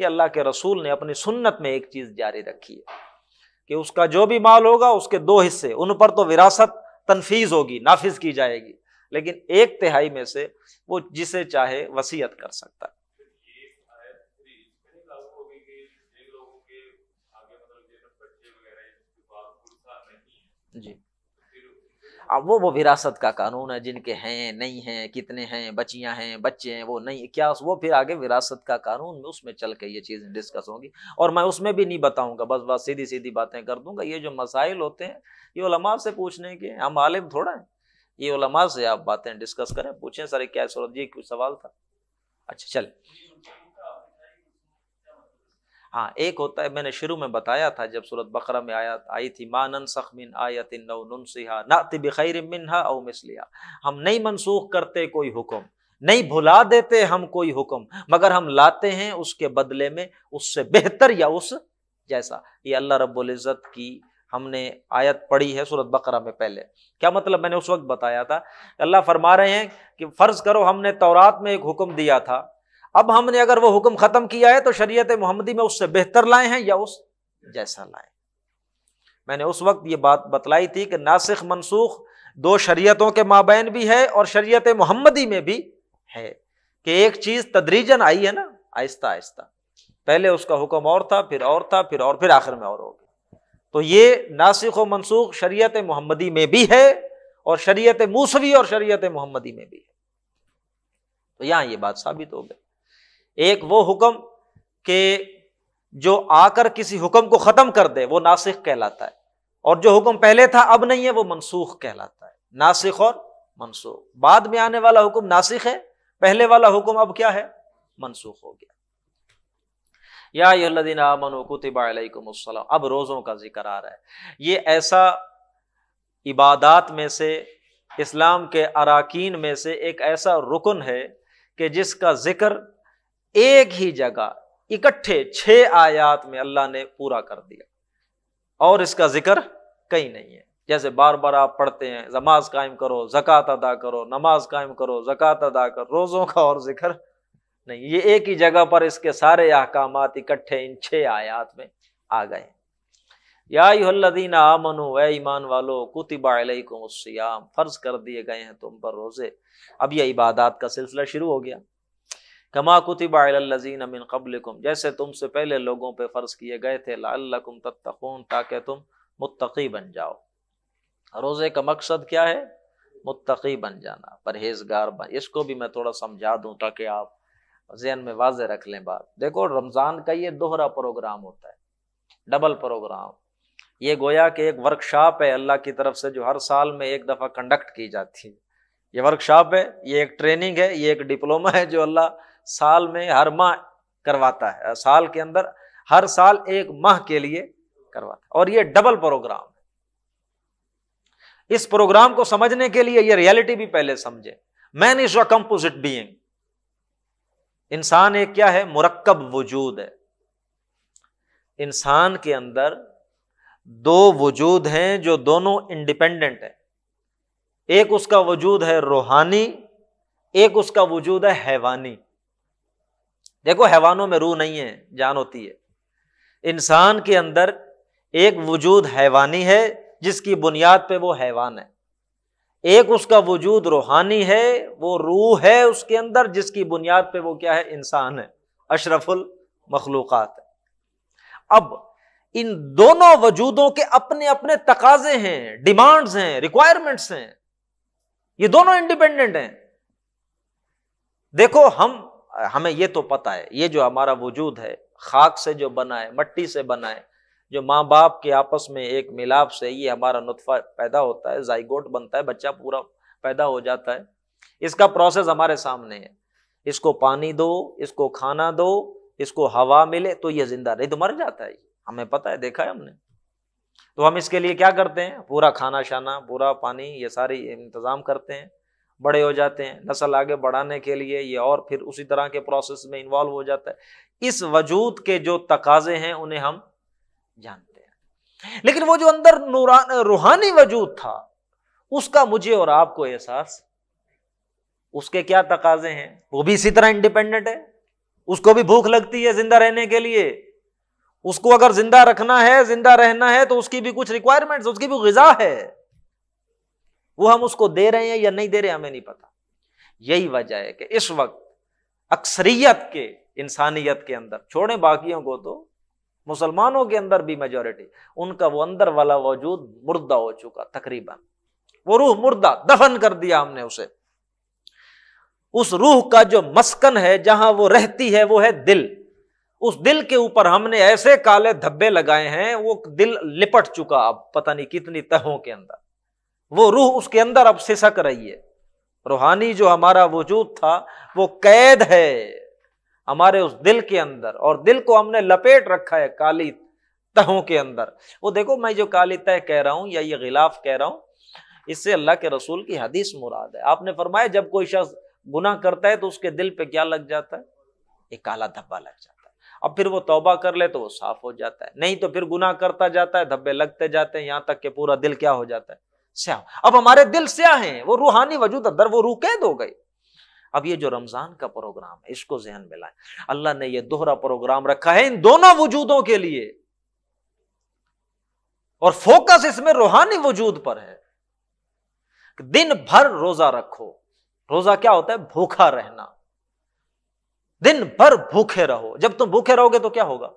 ये अल्लाह के रसूल ने अपनी सुन्नत में एक चीज जारी रखी है कि उसका जो भी माल होगा उसके दो हिस्से उन पर तो विरासत तनफीज होगी नाफिज की जाएगी लेकिन एक तिहाई में से वो जिसे चाहे वसीयत कर सकता जी अब वो वो विरासत का कानून है जिनके हैं नहीं हैं कितने हैं बच्चियां हैं बच्चे हैं वो नहीं क्या वो फिर आगे विरासत का कानून में उसमें चल के ये चीज़ डिस्कस होगी और मैं उसमें भी नहीं बताऊंगा बस बस सीधी सीधी बातें कर दूंगा ये जो मसाइल होते हैं ये लमा से पूछने के हम आलिम थोड़ा हैं ये लमा से आप बातें डिस्कस करें पूछें सर क्या सूरत जी कुछ सवाल था अच्छा चल हाँ एक होता है मैंने शुरू में बताया था जब सूरत बकरा में आया आई थी मानन सखमिन आयत नौनसिहा नाति बखैर मिनहा औ मिसलिया हम नहीं मनसूख करते कोई हुक्म नहीं भुला देते हम कोई हुक्म मगर हम लाते हैं उसके बदले में उससे बेहतर या उस जैसा ये अल्लाह रब्बुल इज़्ज़त की हमने आयत पढ़ी है सूरत बकरा में पहले क्या मतलब मैंने उस वक्त बताया था अल्लाह फरमा रहे हैं कि फ़र्ज़ करो हमने तौरात में एक हुक्म दिया था अब हमने अगर वो हुक्म ख़त्म किया है तो शरीयत मोहम्मदी में उससे बेहतर लाए हैं या उस जैसा लाए मैंने उस वक्त ये बात बतलाई थी कि नासिक मनसूख दो शरीयतों के माबेन भी है और शरीयत मोहम्मदी में भी है कि एक चीज़ तदरीजन आई है ना आहिस्ता आहिस्ता पहले उसका हुक्म और था फिर और था फिर और फिर आखिर में और हो गया तो ये नासिक व मनसूख शरीयत मोहम्मदी में भी है और शरीयत मूसवी और शरीयत मोहम्मदी में भी है तो यहां ये बात साबित हो गई एक वो हुक्म के जो आकर किसी हुक्म को ख़त्म कर दे वो नासिक कहलाता है और जो हुक्म पहले था अब नहीं है वो मनसूख कहलाता है नासिक और मनसूख बाद में आने वाला हुक्म नासिक है पहले वाला हुक्म अब क्या है मनसूख हो गया यादिनकुतबाईकुमसलम अब रोज़ों का जिक्र आ रहा है ये ऐसा इबादात में से इस्लाम के अरकान में से एक ऐसा रुकन है कि जिसका जिक्र एक ही जगह इकट्ठे छह आयात में अल्लाह ने पूरा कर दिया और इसका जिक्र कहीं नहीं है जैसे बार बार आप पढ़ते हैं नमाज कायम करो जक़ात अदा करो नमाज कायम करो जक़ात अदा करो रोज़ों का और जिक्र नहीं ये एक ही जगह पर इसके सारे अहकाम इकट्ठे इन छः आयात में आ गए यादीन आमनु व ईमान वालो कुतिबा फर्ज कर दिए गए हैं तुम पर रोज़े अब यह इबादत का सिलसिला शुरू हो गया कमा कुतिबाजी अमिन कम जैसे तुमसे पहले लोगों पर फ़र्ज़ किए गए थे लाकुम तत्तकून ताकि तुम मुतकी बन जाओ रोज़े का मकसद क्या है मुतकी बन जाना परहेजगार बन इसको भी मैं थोड़ा समझा दूँ ताकि आप जहन में वाज रख लें बात देखो रमज़ान का ये दोहरा प्रोग्राम होता है डबल प्रोग्राम ये गोया कि एक वर्कशॉप है अल्लाह की तरफ से जो हर साल में एक दफ़ा कंडक्ट की जाती है ये वर्कशॉप है ये एक ट्रेनिंग है ये एक डिप्लोमा है जो अल्लाह साल में हर माह करवाता है साल के अंदर हर साल एक माह के लिए करवाता है और ये डबल प्रोग्राम है इस प्रोग्राम को समझने के लिए ये रियलिटी भी पहले समझे man is a composite being इंसान एक क्या है मुरक्कब वजूद है इंसान के अंदर दो वजूद हैं जो दोनों इंडिपेंडेंट है एक उसका वजूद है रूहानी एक उसका वजूद है हैवानी देखो हैवानों में रूह नहीं है जान होती है इंसान के अंदर एक वजूद हैवानी है जिसकी बुनियाद पे वो हैवान है एक उसका वजूद रूहानी है वो रूह है उसके अंदर जिसकी बुनियाद पे वो क्या है इंसान है अशरफुल मखलूक़ात है अब इन दोनों वजूदों के अपने अपने तकाजे हैं डिमांड्स हैं रिक्वायरमेंट्स हैं ये दोनों इंडिपेंडेंट हैं देखो हम हमें ये तो पता है ये जो हमारा वजूद है खाक से जो बना है मट्टी से बना है जो माँ बाप के आपस में एक मिलाप से ये हमारा नुतफ़ा पैदा होता है जाइगोट बनता है बच्चा पूरा पैदा हो जाता है इसका प्रोसेस हमारे सामने है इसको पानी दो इसको खाना दो इसको हवा मिले तो ये जिंदा रहे तो मर जाता है हमें पता है देखा है हमने तो हम इसके लिए क्या करते हैं पूरा खाना शाना पूरा पानी ये सारी इंतज़ाम करते हैं बड़े हो जाते हैं नस्ल आगे बढ़ाने के लिए ये और फिर उसी तरह के प्रोसेस में इन्वॉल्व हो जाता है इस वजूद के जो तकाजे हैं उन्हें हम जानते हैं लेकिन वो जो अंदर रूहानी वजूद था उसका मुझे और आपको एहसास उसके क्या तकाजे हैं वो भी इसी तरह इंडिपेंडेंट है उसको भी भूख लगती है जिंदा रहने के लिए उसको अगर जिंदा रखना है जिंदा रहना है तो उसकी भी कुछ रिक्वायरमेंट्स उसकी भी गजा है वो हम उसको दे रहे हैं या नहीं दे रहे हमें नहीं पता यही वजह है कि इस वक्त अक्सरियत के इंसानियत के अंदर छोड़े बाकियों को तो मुसलमानों के अंदर भी मेजोरिटी उनका वो अंदर वाला वजूद मुर्दा हो चुका तकरीबन वो रूह मुर्दा दफन कर दिया हमने उसे उस रूह का जो मस्कन है जहां वो रहती है वो है दिल उस दिल के ऊपर हमने ऐसे काले धब्बे लगाए हैं वो दिल लिपट चुका अब पता नहीं कितनी तहों के अंदर वो रूह उसके अंदर अब सिसक रही है रूहानी जो हमारा वजूद था वो कैद है हमारे उस दिल के अंदर और दिल को हमने लपेट रखा है काली तहों के अंदर वो देखो मैं जो काली तह कह रहा हूं या ये गिलाफ कह रहा हूं इससे अल्लाह के रसूल की हदीस मुराद है आपने फरमाया जब कोई शख्स गुना करता है तो उसके दिल पे क्या लग जाता है एक काला धब्बा लग जाता है अब फिर वो तौबा कर ले तो वो साफ हो जाता है नहीं तो फिर गुना करता जाता है धब्बे लगते जाते हैं यहां तक के पूरा दिल क्या हो जाता है स्याह अच्छा, अब हमारे दिल स्या है वो रूहानी वजूद अंदर वो रूह कैद हो गई अब ये जो रमजान का प्रोग्राम है इसको जहन में लाए अल्लाह ने ये दोहरा प्रोग्राम रखा है इन दोनों वजूदों के लिए और फोकस इसमें रूहानी वजूद पर है दिन भर रोजा रखो रोजा क्या होता है भूखा रहना दिन भर भूखे रहो जब तुम भूखे रहोगे तो क्या होगा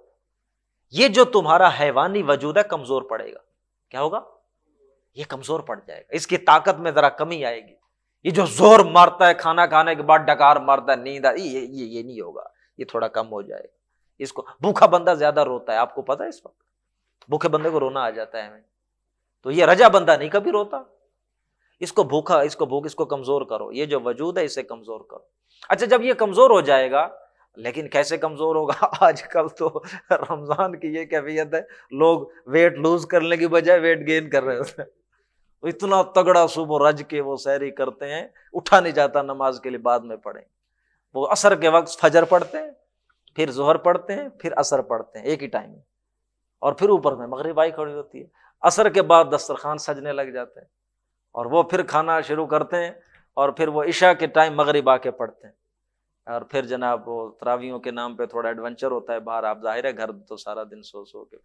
ये जो तुम्हारा हैवानी वजूद है कमजोर पड़ेगा क्या होगा ये कमजोर पड़ जाएगा इसकी ताकत में जरा कमी आएगी ये जो जोर मारता है खाना खाने के बाद डकार मारता है नींद आई ये ये ये नहीं होगा ये थोड़ा कम हो जाएगा इसको भूखा बंदा ज्यादा रोता है आपको पता है इस वक्त भूखे बंदे को रोना आ जाता है हमें तो ये रजा बंदा नहीं कभी रोता इसको भूखा इसको भूख इसको कमजोर करो ये जो वजूद है इसे कमजोर करो अच्छा जब ये कमजोर हो जाएगा लेकिन कैसे कमज़ोर होगा <laughs> आजकल तो रमज़ान की ये कैफियत है लोग वेट लूज़ करने की बजाय वेट गेन कर रहे होते हैं <laughs> इतना तगड़ा सुबह रज के वो सैरी करते हैं उठा नहीं जाता नमाज के लिए बाद में पढ़ें वो असर के वक्त फजर पढ़ते हैं फिर जहर पढ़ते हैं फिर असर पढ़ते हैं एक ही टाइम में और फिर ऊपर में मगरबाई आई खड़ी होती है असर के बाद दस्तरखान सजने लग जाते हैं और वो फिर खाना शुरू करते हैं और फिर वो इशा के टाइम मगरब आके पढ़ते हैं और फिर जनाब वो तरावियों के नाम पे थोड़ा एडवेंचर होता है बाहर आप जाहिर है घर तो सारा दिन सो सो के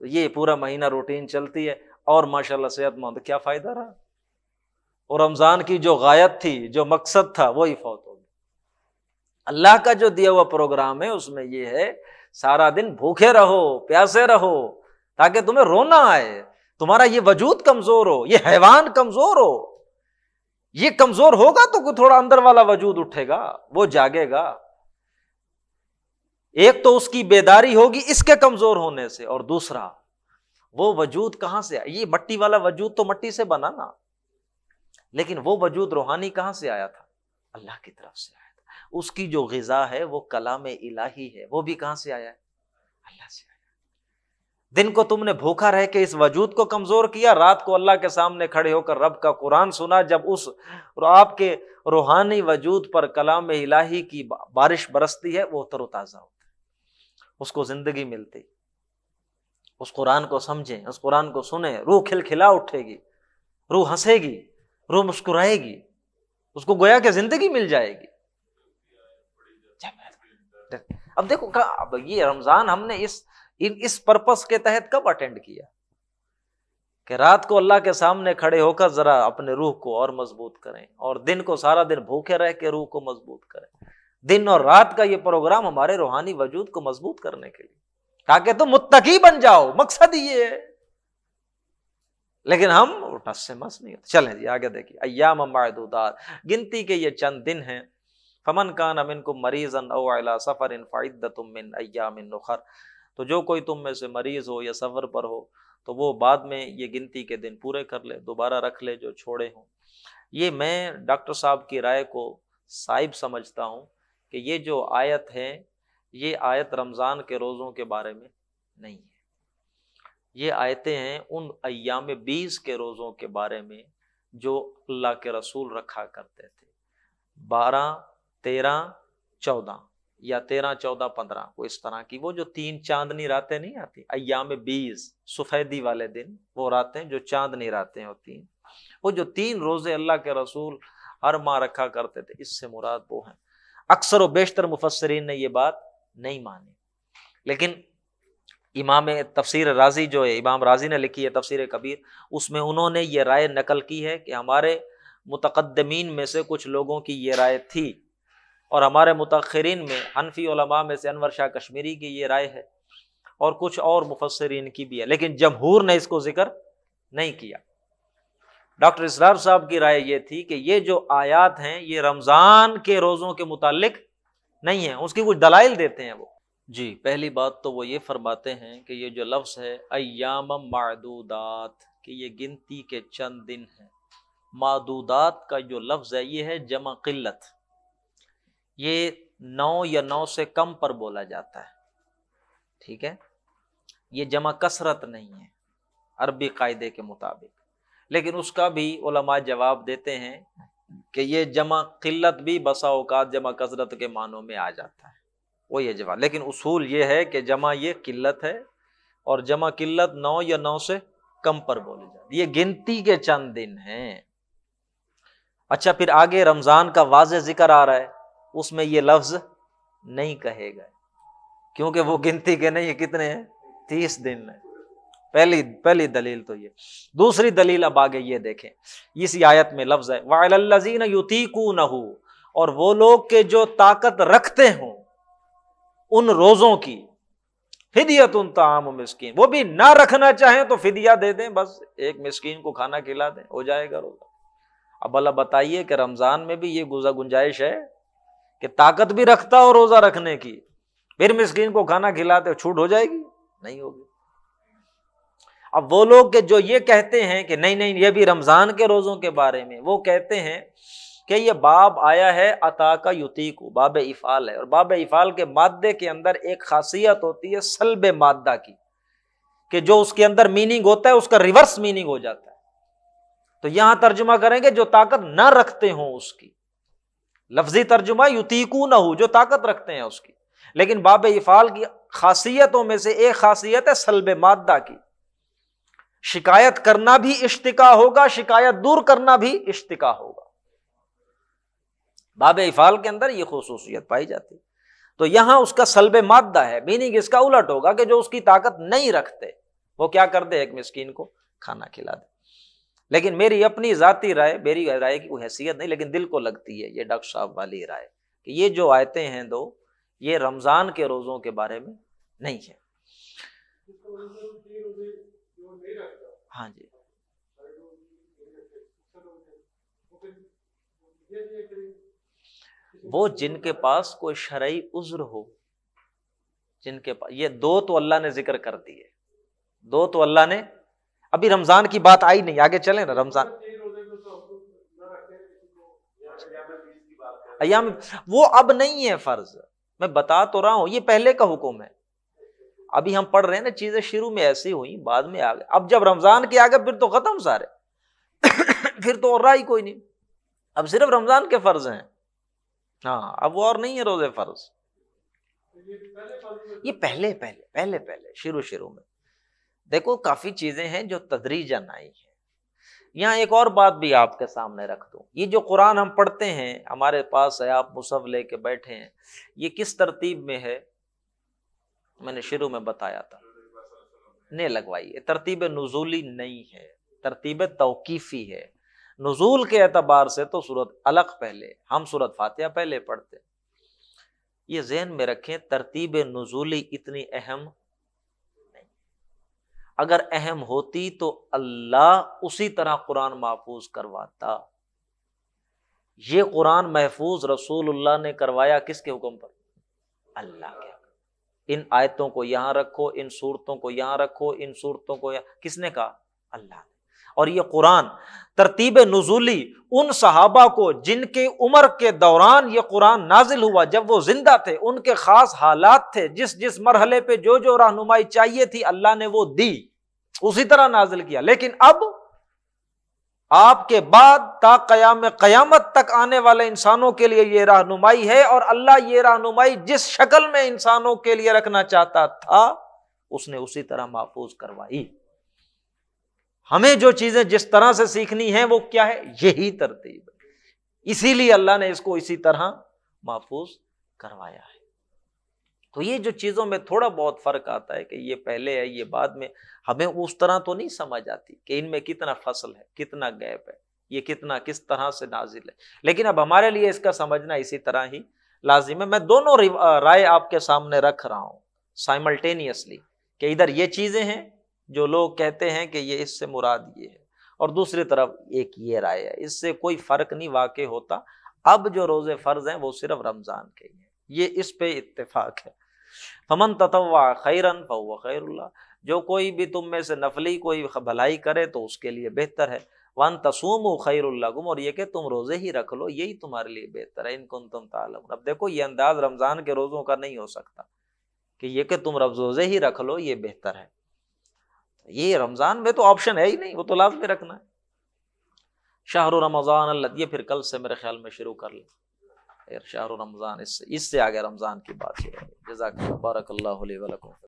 तो ये पूरा महीना रूटीन चलती है और माशाल्लाह सेहतमंद क्या फ़ायदा रहा और रमज़ान की जो गायत थी जो मकसद था वही फौत हो गया अल्लाह का जो दिया हुआ प्रोग्राम है उसमें ये है सारा दिन भूखे रहो प्यासे रहो ताकि तुम्हें रोना आए तुम्हारा ये वजूद कमज़ोर हो ये हैवान कमज़ोर हो ये कमजोर होगा तो थोड़ा अंदर वाला वजूद उठेगा वो जागेगा एक तो उसकी बेदारी होगी इसके कमजोर होने से और दूसरा वो वजूद कहां से आया ये मट्टी वाला वजूद तो मट्टी से बना ना लेकिन वो वजूद रूहानी कहां से आया था अल्लाह की तरफ से आया था उसकी जो गजा है वो कलाम इलाही है वो भी कहां से आया है अल्लाह से आया दिन को तुमने भूखा रह के इस वजूद को कमज़ोर किया रात को अल्लाह के सामने खड़े होकर रब का कुरान सुना जब उस आपके रूहानी वजूद पर कलाम इलाही की बारिश बरसती है वो तरोताज़ा होता है उसको ज़िंदगी मिलती उस कुरान को समझें उस कुरान को सुने रूह खिलखिला उठेगी रूह हंसेगी रूह मुस्कुराएगी उसको गोया के ज़िंदगी मिल जाएगी अब देखो अब ये रमज़ान हमने इस इन इस पर्पस के तहत कब अटेंड किया कि रात को अल्लाह के सामने खड़े होकर जरा अपने रूह को और मजबूत करें और दिन को सारा दिन भूखे रह के रूह को मजबूत करें दिन और रात का ये प्रोग्राम हमारे रूहानी वजूद को मजबूत करने के लिए ताकि तुम तो मुत्तकी बन जाओ मकसद ये है लेकिन हम टस से मस नहीं होते चलें जी आगे देखिए अयाम मायदूदार गिनती के ये चंद दिन हैं फमन कान अमिन को मरीज अला सफ़र इन फ़ाइदतुम मिन अयामिन नुखर तो जो कोई तुम में से मरीज हो या सफ़र पर हो तो वो बाद में ये गिनती के दिन पूरे कर ले दोबारा रख ले जो छोड़े हों ये मैं डॉक्टर साहब की राय को साइब समझता हूँ कि ये जो आयत है ये आयत रमज़ान के रोज़ों के बारे में नहीं है ये आयतें हैं उन अयाम बीस के रोज़ों के बारे में जो अल्लाह के रसूल रखा करते थे बारह तेरह चौदह या तेरह चौदह पंद्रह को इस तरह की वो जो तीन चांदनी रातें नहीं आती अयाम बीस सफेदी वाले दिन वो रातें जो चांदनी रातें होती हैं वो जो तीन रोजे अल्लाह के रसूल हर माँ रखा करते थे इससे मुराद वो है अक्सर व बेशतर मुफसरीन ने ये बात नहीं मानी लेकिन इमाम तफसीर राजी जो है इमाम राजी ने लिखी है तफसीर कबीर उसमें उन्होंने ये राय नकल की है कि हमारे मुतकदमीन में से कुछ लोगों की ये राय थी और हमारे मतखरीन में हनफी में से अनवर शाह कश्मीरी की ये राय है और कुछ और मुफसरीन की भी है लेकिन जमहूर ने इसको जिक्र नहीं किया डॉक्टर इसरार साहब की राय ये थी कि ये जो आयात हैं ये रमज़ान के रोज़ों के मुतालिक नहीं है उसकी कुछ दलाइल देते हैं वो जी पहली बात तो वो ये फरमाते हैं कि ये जो लफ्ज़ है अयाम मादूदात कि ये गिनती के चंद दिन हैं मादूदात का जो लफ्ज़ है ये है जमा किल्लत ये नौ या नौ से कम पर बोला जाता है ठीक है ये जमा कसरत नहीं है अरबी कायदे के मुताबिक लेकिन उसका भी उलमा जवाब देते हैं कि ये जमा किल्लत भी बसा अवकात जमा कसरत के मानों में आ जाता है वो ये जवाब लेकिन उसूल ये है कि जमा ये किल्लत है और जमा किल्लत नौ या नौ से कम पर बोली जाती ये गिनती के चंद दिन हैं अच्छा फिर आगे रमज़ान का वाज जिक्र आ रहा है उसमें ये लफ्ज नहीं कहे गए क्योंकि वो गिनती के नहीं है कितने हैं तीस दिन में पहली पहली दलील तो ये दूसरी दलील अब आगे ये देखें इस आयत में लफ्ज है वालजीन युतीकू न और वो लोग के जो ताकत रखते हों उन रोजों की फिदियत उन तमाम मिस्किन वो भी ना रखना चाहे तो फिदिया दे दें बस एक मिस्किन को खाना खिला दें हो जाएगा रोजा अब अल्लाह बताइए कि रमजान में भी ये गुजा गुंजाइश है कि ताकत भी रखता हो रोजा रखने की फिर मिस्किन को खाना खिलाते छूट हो जाएगी नहीं होगी अब वो लोग के जो ये कहते हैं कि नहीं नहीं ये भी रमज़ान के रोज़ों के बारे में वो कहते हैं कि ये बाब आया है अता का युतीकू बाब इफ़ाल है और बाब इफ़ाल के मादे के अंदर एक खासियत होती है सलब मादा की कि जो उसके अंदर मीनिंग होता है उसका रिवर्स मीनिंग हो जाता है तो यहां तर्जुमा करेंगे जो ताकत ना रखते हो उसकी लफ्जी तर्जुमा युतीकू न हो जो ताकत रखते हैं उसकी लेकिन बाब इफ़ाल की खासियतों में से एक खासियत है सलब मादा की शिकायत करना भी इश्तिका होगा शिकायत दूर करना भी इश्तिका होगा बाब इफ़ाल के अंदर यह खसूसियत पाई जाती है तो यहां उसका सलब मादा है मीनिंग इसका उलट होगा कि जो उसकी ताकत नहीं रखते वो क्या कर दे एक मिस्किन को खाना खिला दे लेकिन मेरी अपनी जाती राय मेरी राय की कोई हैसियत नहीं लेकिन दिल को लगती है ये डॉक्टर साहब वाली राय कि ये जो आयते हैं दो ये रमज़ान के रोज़ों के बारे में नहीं है हाँ जी वो जिनके पास कोई शरय उज्र हो जिनके पास ये दो तो अल्लाह ने जिक्र कर दिए दो तो अल्लाह ने अभी रमजान की बात आई नहीं आगे चले ना रमजान अयाम वो अब नहीं है फर्ज मैं बता तो रहा हूं ये पहले का हुक्म है अभी हम पढ़ रहे हैं ना चीजें शुरू में ऐसी हुई बाद में आ गए अब जब रमजान के आ गए फिर तो खत्म सारे <coughs> फिर तो और रहा ही कोई नहीं अब सिर्फ रमजान के फर्ज हैं हाँ अब वो और नहीं है रोजे फर्ज ये पहले पहले पहले पहले शुरू शुरू में देखो काफ़ी चीज़ें हैं जो तदरीजन आई हैं यहाँ एक और बात भी आपके सामने रख दूँ ये जो कुरान हम पढ़ते हैं हमारे पास है आप मुसफ़ लेके बैठे हैं ये किस तरतीब में है मैंने शुरू में बताया था ने लगवाई ये तरतीब नजूली नहीं है तरतीब तोकीफी है नजूल के एतबार से तो सूरत अलग पहले हम सूरत फातिहा पहले पढ़ते ये जहन में रखें तरतीब नजूली इतनी अहम अगर अहम होती तो अल्लाह उसी तरह कुरान महफूज करवाता ये कुरान महफूज रसूल ने करवाया किसके हुक्म पर अल्लाह के इन आयतों को यहां रखो इन सूरतों को यहां रखो इन सूरतों को यहां किसने कहा अल्लाह ने और ये कुरान तरतीब नजूली उन सहाबा को जिनके उम्र के दौरान ये कुरान नाजिल हुआ जब वो जिंदा थे उनके ख़ास हालात थे जिस जिस मरहले पे जो जो रहनुमाई चाहिए थी अल्लाह ने वो दी उसी तरह नाजिल किया लेकिन अब आपके बाद ता कयाम कयामत तक आने वाले इंसानों के लिए ये रहनुमाई है और अल्लाह ये रहनुमाई जिस शक्ल में इंसानों के लिए रखना चाहता था उसने उसी तरह महफूज करवाई हमें जो चीज़ें जिस तरह से सीखनी है वो क्या है यही तरतीब इसीलिए अल्लाह ने इसको इसी तरह महफूज करवाया है तो ये जो चीज़ों में थोड़ा बहुत फ़र्क आता है कि ये पहले है ये बाद में हमें उस तरह तो नहीं समझ आती कि इनमें कितना फसल है कितना गैप है ये कितना किस तरह से नाजिल है लेकिन अब हमारे लिए इसका समझना इसी तरह ही लाजिम है मैं दोनों राय आपके सामने रख रहा हूं साइमल्टेनियसली कि इधर ये चीज़ें हैं जो लोग कहते हैं कि ये इससे मुराद ये है और दूसरी तरफ एक ये राय है इससे कोई फ़र्क नहीं वाक़ होता अब जो रोज़े फ़र्ज हैं वो सिर्फ रमज़ान के ही हैं ये इस पे इतफाक़ है फमन ततवा खैरन फ़व खैरुल्ला जो कोई भी तुम में से नफली कोई भलाई करे तो उसके लिए बेहतर है वन तसूम खैरुल्लाकुम और ये कि तुम रोज़े ही रख लो यही तुम्हारे लिए बेहतर है इनकुन तुम तालम अब देखो ये अंदाज़ रमज़ान के रोज़ों का नहीं हो सकता कि ये कि तुम रोज़े ही रख लो ये बेहतर है ये रमज़ान में तो ऑप्शन है ही नहीं वो तो लाभ में रखना है शाहर रमज़ान अल्लाह ये फिर कल से मेरे ख्याल में शुरू कर लें शाहर रमज़ान इससे इससे आगे रमज़ान की बात है जजाक बरक